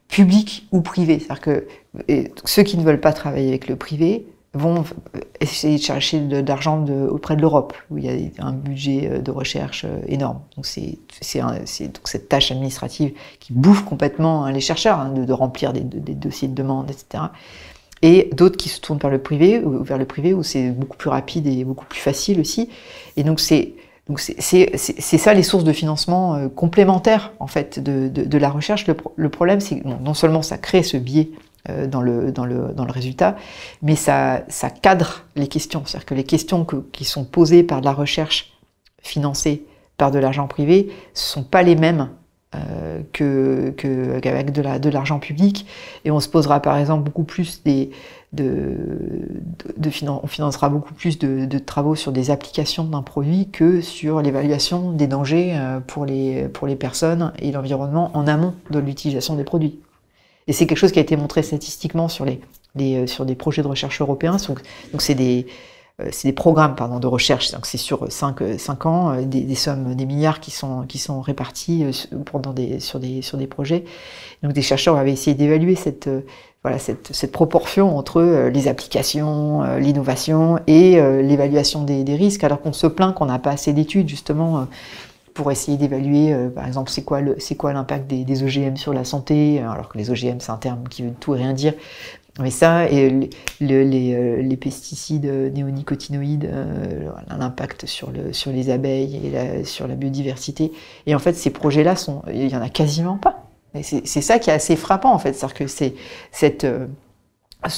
public ou privé. C'est-à-dire que ceux qui ne veulent pas travailler avec le privé vont euh, essayer de chercher de d'argent auprès de l'Europe, où il y a un budget euh, de recherche euh, énorme. Donc c'est donc cette tâche administrative qui bouffe complètement hein, les chercheurs, hein, de, remplir des, dossiers de demande, etc. Et d'autres qui se tournent vers le privé, ou vers le privé où c'est beaucoup plus rapide et beaucoup plus facile aussi. Et donc c'est donc c'est ça les sources de financement complémentaires en fait de, de, de la recherche. Le, problème c'est non seulement ça crée ce biais euh, dans le, dans, le, dans le résultat, mais ça, ça cadre les questions. C'est-à-dire que les questions qui sont posées par de la recherche financée par de l'argent privé ne sont pas les mêmes euh, qu'avec que, de, la, de l'argent public. Et on se posera par exemple beaucoup plus des. De, de, on financera beaucoup plus de, de travaux sur des applications d'un produit que sur l'évaluation des dangers euh, pour les, pour les personnes et l'environnement en amont de l'utilisation des produits. Et c'est quelque chose qui a été montré statistiquement sur, les, euh, sur des projets de recherche européens. Donc, c'est des, euh, des, programmes pardon, de recherche, Donc, c'est sur 5, euh, 5 ans, des, des, sommes, des milliards qui sont, qui sont répartis pendant des, sur, des, sur des projets. Donc des chercheurs avaient essayé d'évaluer cette, voilà, cette, cette, proportion entre les applications, l'innovation et l'évaluation des, des, risques, alors qu'on se plaint qu'on n'a pas assez d'études justement pour essayer d'évaluer, euh, par exemple, c'est quoi l'impact des, OGM sur la santé, euh, alors que les OGM, c'est un terme qui veut tout et rien dire. Mais ça, et le, euh, les, pesticides néonicotinoïdes, l'impact sur, le, sur les abeilles et sur la biodiversité. Et en fait, ces projets-là, il n'y en a quasiment pas. C'est ça qui est assez frappant, en fait. C'est-à-dire que c'est cette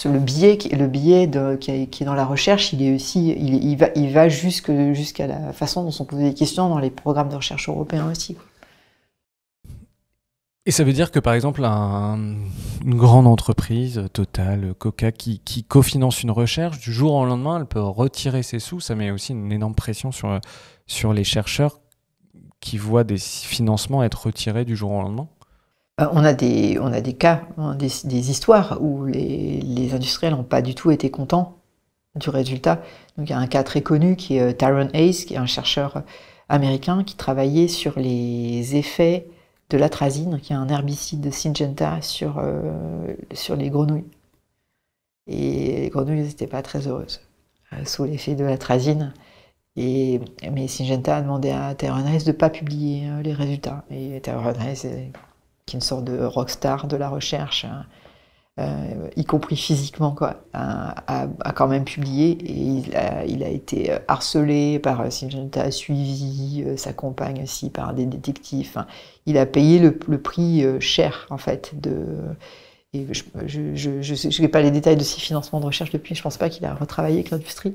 le biais, qui, le de, qui, est dans la recherche, il est aussi, il, va, il va jusque, jusqu'à la façon dont sont posées les questions dans les programmes de recherche européens aussi. Et ça veut dire que par exemple, une grande entreprise, Total, Coca, qui, qui cofinance une recherche, du jour au lendemain, elle peut retirer ses sous. Ça met aussi une énorme pression sur, sur les chercheurs qui voient des financements être retirés du jour au lendemain. Euh, on a des, on a des cas, hein, des, histoires où les, industriels n'ont pas du tout été contents du résultat. Donc, il y a un cas très connu qui est euh, Tyron Hayes, qui est un chercheur américain qui travaillait sur les effets de l'atrazine, qui est un herbicide de Syngenta sur, euh, sur les grenouilles. Et les grenouilles n'étaient pas très heureuses sous l'effet de l'atrazine. Et, mais Syngenta a demandé à Tyron Hayes de ne pas publier les résultats. Et Tyron Hayes qui est une sorte de rockstar de la recherche, hein. euh, y compris physiquement, quoi, a, quand même publié et il a, été euh, harcelé par euh, Syngenta, suivi sa compagne aussi par des détectives. il a payé le, prix cher, en fait, de. je ne je, pas les détails de ses financements de recherche depuis, je ne pense pas qu'il a retravaillé avec l'industrie.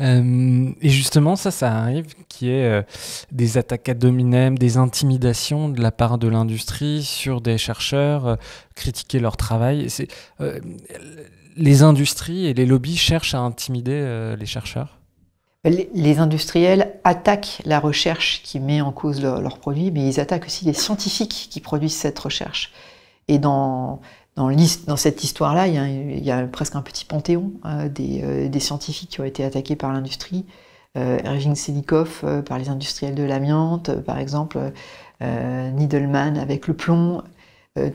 Euh, et justement, ça, ça arrive, qui est ait euh, des attaques à hominem, des intimidations de la part de l'industrie sur des chercheurs, euh, critiquer leur travail. les industries et les lobbies cherchent à intimider les chercheurs les, industriels attaquent la recherche qui met en cause leurs produits, mais ils attaquent aussi les scientifiques qui produisent cette recherche. Et dans, dans, cette histoire-là, il, y, a presque un petit panthéon euh, euh, des, scientifiques qui ont été attaqués par l'industrie. Irving euh, Selikov par les industriels de l'amiante, par exemple, Needleman avec le plomb,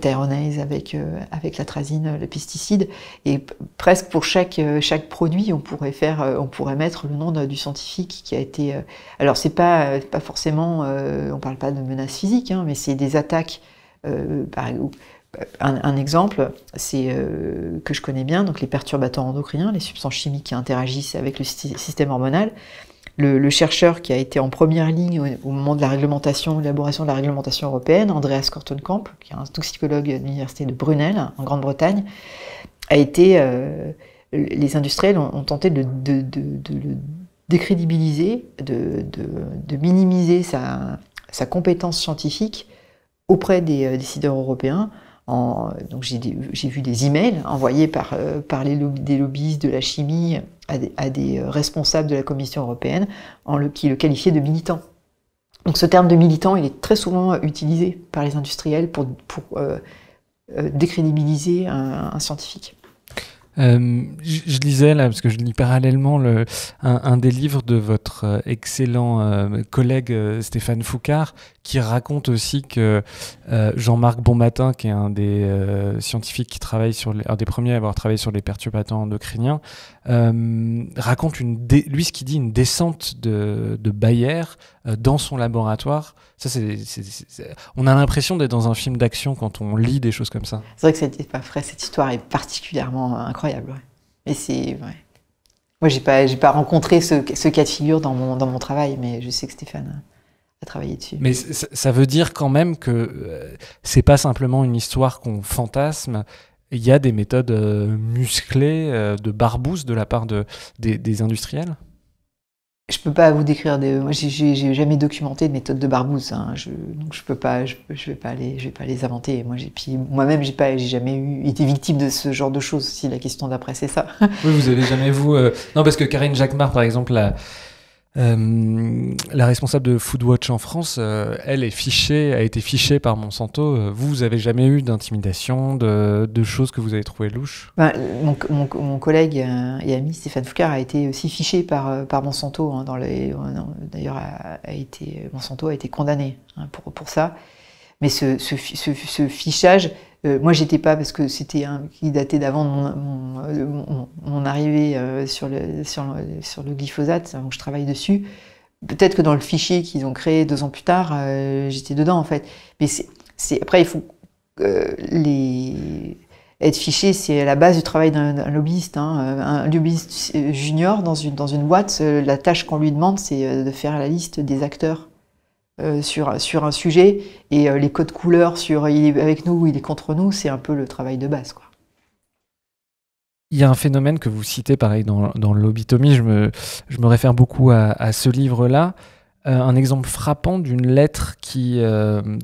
Tyrone avec, la avec le pesticide. Et presque pour chaque, chaque produit, on pourrait, faire, on pourrait mettre le nom du scientifique qui a été. alors, c'est pas, pas forcément. on parle pas de menaces physiques, hein, mais c'est des attaques. par, un, exemple, c'est euh, que je connais bien, donc les perturbateurs endocriniens, les substances chimiques qui interagissent avec le système hormonal. Le, chercheur qui a été en première ligne au, moment de la réglementation, l'élaboration de la réglementation européenne, Andreas Kortenkamp, qui est un toxicologue de l'université de Brunel en Grande-Bretagne, a été euh, les industriels ont, tenté de, le décrédibiliser, de, minimiser sa compétence scientifique auprès des euh, décideurs européens donc j'ai vu des emails envoyés par, euh, les des lobbyistes de la chimie à des, euh, responsables de la Commission européenne qui le qualifiaient de militant. Donc ce terme de militant, il est très souvent euh, utilisé par les industriels pour, décrédibiliser un scientifique. Euh, je, lisais là, parce que je lis parallèlement le, un, des livres de votre euh, excellent euh, collègue Stéphane Foucard, qui raconte aussi que Jean-Marc Bonmatin, qui est un des scientifiques qui travaille sur les, un des premiers à avoir travaillé sur les perturbateurs endocriniens, euh, raconte une lui ce qu'il dit une descente de, de Bayer euh, dans son laboratoire. Ça, c'est, on a l'impression d'être dans un film d'action quand on lit des choses comme ça. C'est vrai que pas frais cette histoire est particulièrement euh, incroyable. c'est moi, j'ai pas j'ai pas rencontré ce, cas de figure dans mon dans mon travail, mais je sais que Stéphane a travaillé dessus. Mais ça veut dire quand même que c'est pas simplement une histoire qu'on fantasme il y a des méthodes euh, musclées euh, de barbouze de la part de, des, industriels je peux pas vous décrire des. Moi, j'ai jamais documenté de méthode de barbouze. Hein. Je, donc, je peux pas. Je, vais pas les. Je vais pas les inventer. Moi, j'ai. Puis moi-même, j'ai pas. J'ai jamais eu été victime de ce genre de choses. Si la question d'après, c'est ça. Oui, vous avez jamais vous. Euh, non, parce que Karine Jacquemart, par exemple, la euh, la responsable de Foodwatch en France, euh, elle est fichée, a été fichée par Monsanto. Euh, vous, vous avez jamais eu d'intimidation, de, choses que vous avez trouvées louches bah, mon, collègue et ami Stéphane Foucard a été aussi fiché par, par Monsanto. Hein, d'ailleurs, a, Monsanto a été condamné hein, pour, ça. Mais ce fichage euh, moi, j'étais pas parce que c'était un qui datait d'avant mon, arrivée euh, sur, le, sur, le, glyphosate, donc hein, je travaille dessus. Peut-être que dans le fichier qu'ils ont créé deux ans plus tard, euh, j'étais dedans en fait. Mais c'est après, il faut les être fiché, c'est la base du travail d'un lobbyiste. Hein, un lobbyiste junior dans une, dans une boîte, la tâche qu'on lui demande, c'est de faire la liste des acteurs euh, sur, un sujet et euh, les codes couleurs sur il est avec nous ou il est contre nous, c'est un peu le travail de base. Quoi. Il y a un phénomène que vous citez pareil dans, dans l'obitomie, je me, je me réfère beaucoup à, ce livre-là. Euh, un exemple frappant d'une lettre qui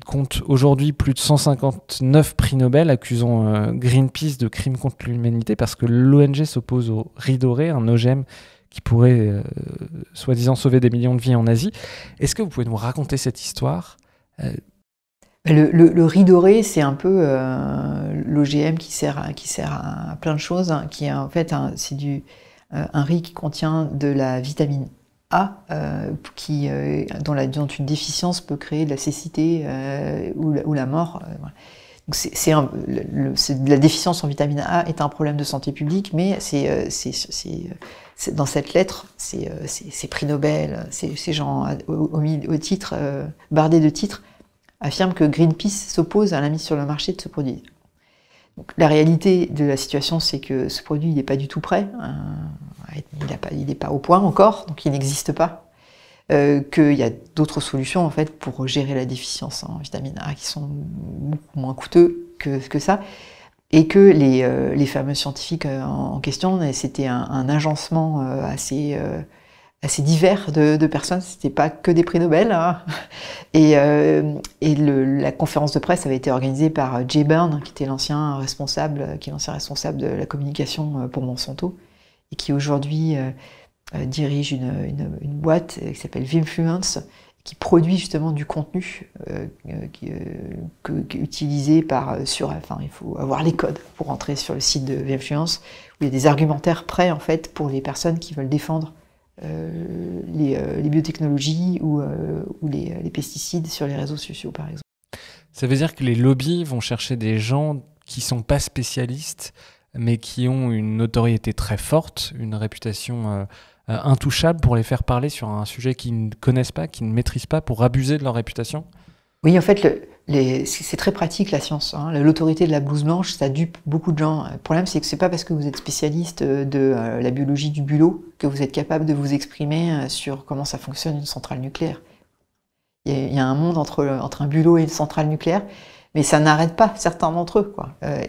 compte aujourd'hui plus de 159 prix Nobel accusant Greenpeace de crime contre l'humanité parce que l'ONG s'oppose au riz doré, un OGM qui pourrait euh, soi-disant sauver des millions de vies en Asie. Est-ce que vous pouvez nous raconter cette histoire euh? bah, le, riz doré, c'est un peu euh, l'OGM qui sert, à, qui sert à, plein de choses, hein, qui est en fait c'est du, un riz qui contient de la vitamine a, qui, dont, la, dont, une déficience peut créer de la cécité ou, la, mort la déficience en vitamine A est un problème de santé publique, mais c'est euh, dans cette lettre, c'est euh, prix Nobel, ces gens au, titre, euh, bardés de titres, affirment que Greenpeace s'oppose à la mise sur le marché de ce produit. la réalité de la situation, c'est que ce produit, n'est pas du tout prêt. Hein. il n'est pas, au point encore, donc il n'existe pas. Euh, qu'il y a d'autres solutions en fait pour gérer la déficience en vitamine A qui sont beaucoup moins coûteux que, ça. Et que les, euh, les fameux scientifiques euh, en, question, c'était un, agencement assez, assez divers de, personnes, personnes, c'était pas que des prix Nobel. Hein. Et, et la conférence de presse avait été organisée par Jay Byrne, qui était l'ancien responsable, qui l'ancien responsable de la communication pour Monsanto, et qui aujourd'hui euh, dirige une, une, boîte qui s'appelle Vimfluence, qui produit justement du contenu euh, euh, qui, que, utilisé par sur enfin il faut avoir les codes pour entrer sur le site de Vimfluence où il y a des argumentaires prêts en fait pour les personnes qui veulent défendre les, les, biotechnologies ou, ou les, les, pesticides sur les réseaux sociaux par exemple. Ça veut dire que les lobbies vont chercher des gens qui sont pas spécialistes mais qui ont une notoriété très forte, une réputation euh, intouchables pour les faire parler sur un sujet qu'ils ne connaissent pas, qu'ils ne maîtrisent pas, pour abuser de leur réputation Oui, en fait, c'est très pratique la science. Hein. L'autorité de la blouse blanche, ça dupe beaucoup de gens. Le problème, c'est que c'est pas parce que vous êtes spécialiste euh, de euh, la biologie du bulot que vous êtes capable de vous exprimer sur comment ça fonctionne une centrale nucléaire. Il y, a, un monde entre, un bulot et une centrale nucléaire, mais ça n'arrête pas certains d'entre eux.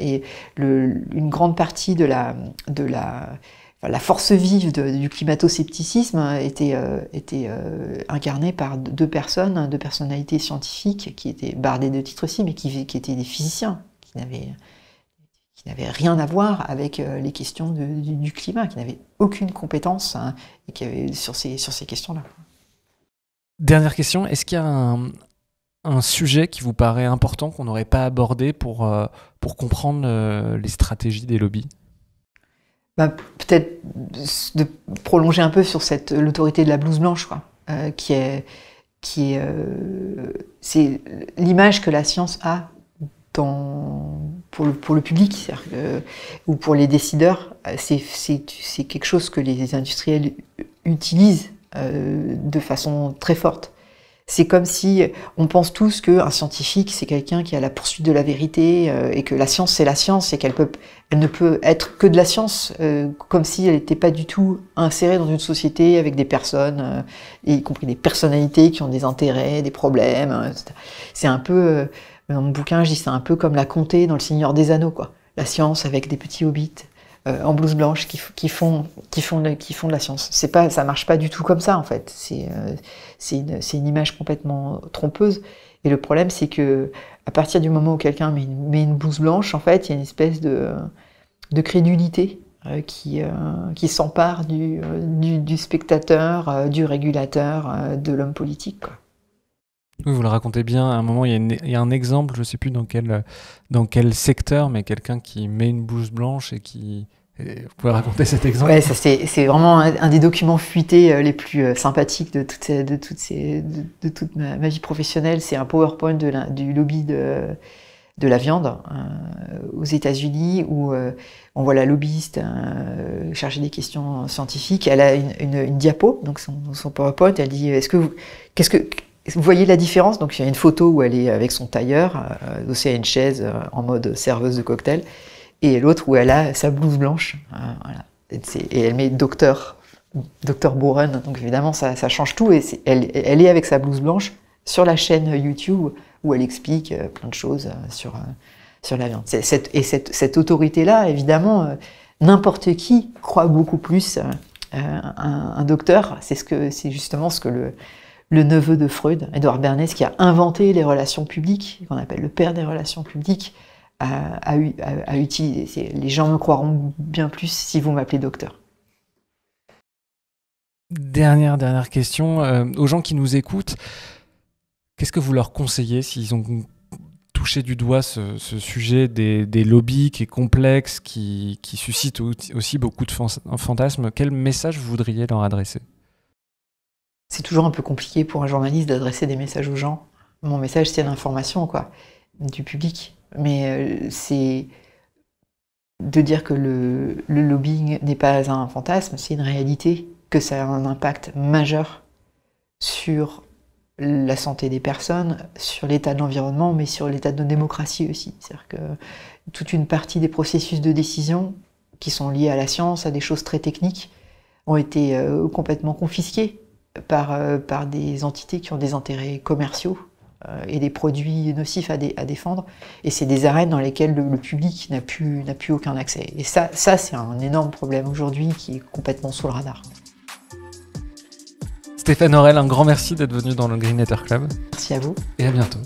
Et une grande partie de la la force vive du climato-scepticisme était, euh, euh, incarnée par deux personnes, deux personnalités scientifiques qui étaient bardées de titres aussi, mais qui, étaient des physiciens, qui n'avaient, rien à voir avec euh, les questions du, climat, qui n'avaient aucune compétence hein, et sur ces, questions-là. Dernière question, est-ce qu'il y a un, sujet qui vous paraît important qu'on n'aurait pas abordé pour comprendre les stratégies des lobbies bah, peut-être de prolonger un peu sur cette l'autorité de la blouse blanche, euh, qui est qui est euh, c'est l'image que la science a pour le public euh, ou pour les décideurs, c'est quelque chose que les industriels utilisent de façon très forte. C'est comme si euh, on pense tous qu'un scientifique, c'est quelqu'un qui a la poursuite de la vérité euh, et que la science, c'est la science et qu'elle elle ne peut être que de la science, euh, comme si elle n'était pas du tout insérée dans une société avec des personnes, y compris des personnalités qui ont des intérêts, des problèmes. c'est un peu, dans mon bouquin, je dis c'est un peu comme la comté dans Le Seigneur des Anneaux, quoi. La science avec des petits hobbits. en blouse blanche qui, qui, font qui font qui font de la science c'est pas ça marche pas du tout comme ça en fait c'est c'est une, image complètement trompeuse. Et le problème, c'est que à partir du moment où quelqu'un met, une blouse blanche, en fait, il y a une espèce de, de crédulité euh, qui, euh, qui s'empare du, euh, du, spectateur, du régulateur, de l'homme politique. Oui, vous le racontez bien. À un moment, il y a, un exemple, je ne sais plus dans quel, dans quel secteur, mais quelqu'un qui met une blouse blanche et qui vous pouvez raconter cet exemple c'est, vraiment un, des documents fuités euh, les plus euh, sympathiques de toute, de toutes de, toute ma, vie professionnelle. C'est un PowerPoint du lobby de, la viande euh, aux États-Unis où on voit la lobbyiste chargée des questions scientifiques. Elle a une, diapo, donc son, PowerPoint. Elle dit Est-ce que vous, quest vous voyez la différence Donc il y a une photo où elle est avec son tailleur, aussi à une chaise en mode serveuse de cocktail et l'autre où elle a sa blouse blanche. Ah, et, elle met docteur, docteur Bourren, donc évidemment ça, change tout, et elle, est avec sa blouse blanche sur la chaîne YouTube où elle explique euh, plein de choses euh, sur, euh, sur la viande. et cette, autorité-là, évidemment, n'importe qui croit beaucoup plus un, un, docteur, c'est ce justement ce que le, le neveu de Freud, Edouard Bernays, qui a inventé les relations publiques, qu'on appelle le père des relations publiques, à, utiliser. Les gens me croiront bien plus si vous m'appelez docteur. Dernière, dernière question. Euh, aux gens qui nous écoutent, qu'est-ce que vous leur conseillez s'ils ont touché du doigt ce, sujet des, lobbies qui est complexe, qui, suscite aussi beaucoup de fantasmes Quel message vous voudriez leur adresser C'est toujours un peu compliqué pour un journaliste d'adresser des messages aux gens. Mon message, c'est l'information, quoi, du public. Mais euh, c'est de dire que le, lobbying n'est pas un fantasme, c'est une réalité, que ça a un impact majeur sur la santé des personnes, sur l'état de l'environnement, mais sur l'état de nos démocraties aussi. C'est-à-dire que toute une partie des processus de décision qui sont liés à la science, à des choses très techniques, ont été euh, complètement confisqués euh, par des entités qui ont des intérêts commerciaux euh, et des produits nocifs à, défendre. Et c'est des arènes dans lesquelles le, public n'a plus, aucun accès. Et ça, c'est un énorme problème aujourd'hui qui est complètement sous le radar. Stéphane Aurel, un grand merci d'être venu dans le Green Club. Merci à vous. Et à bientôt.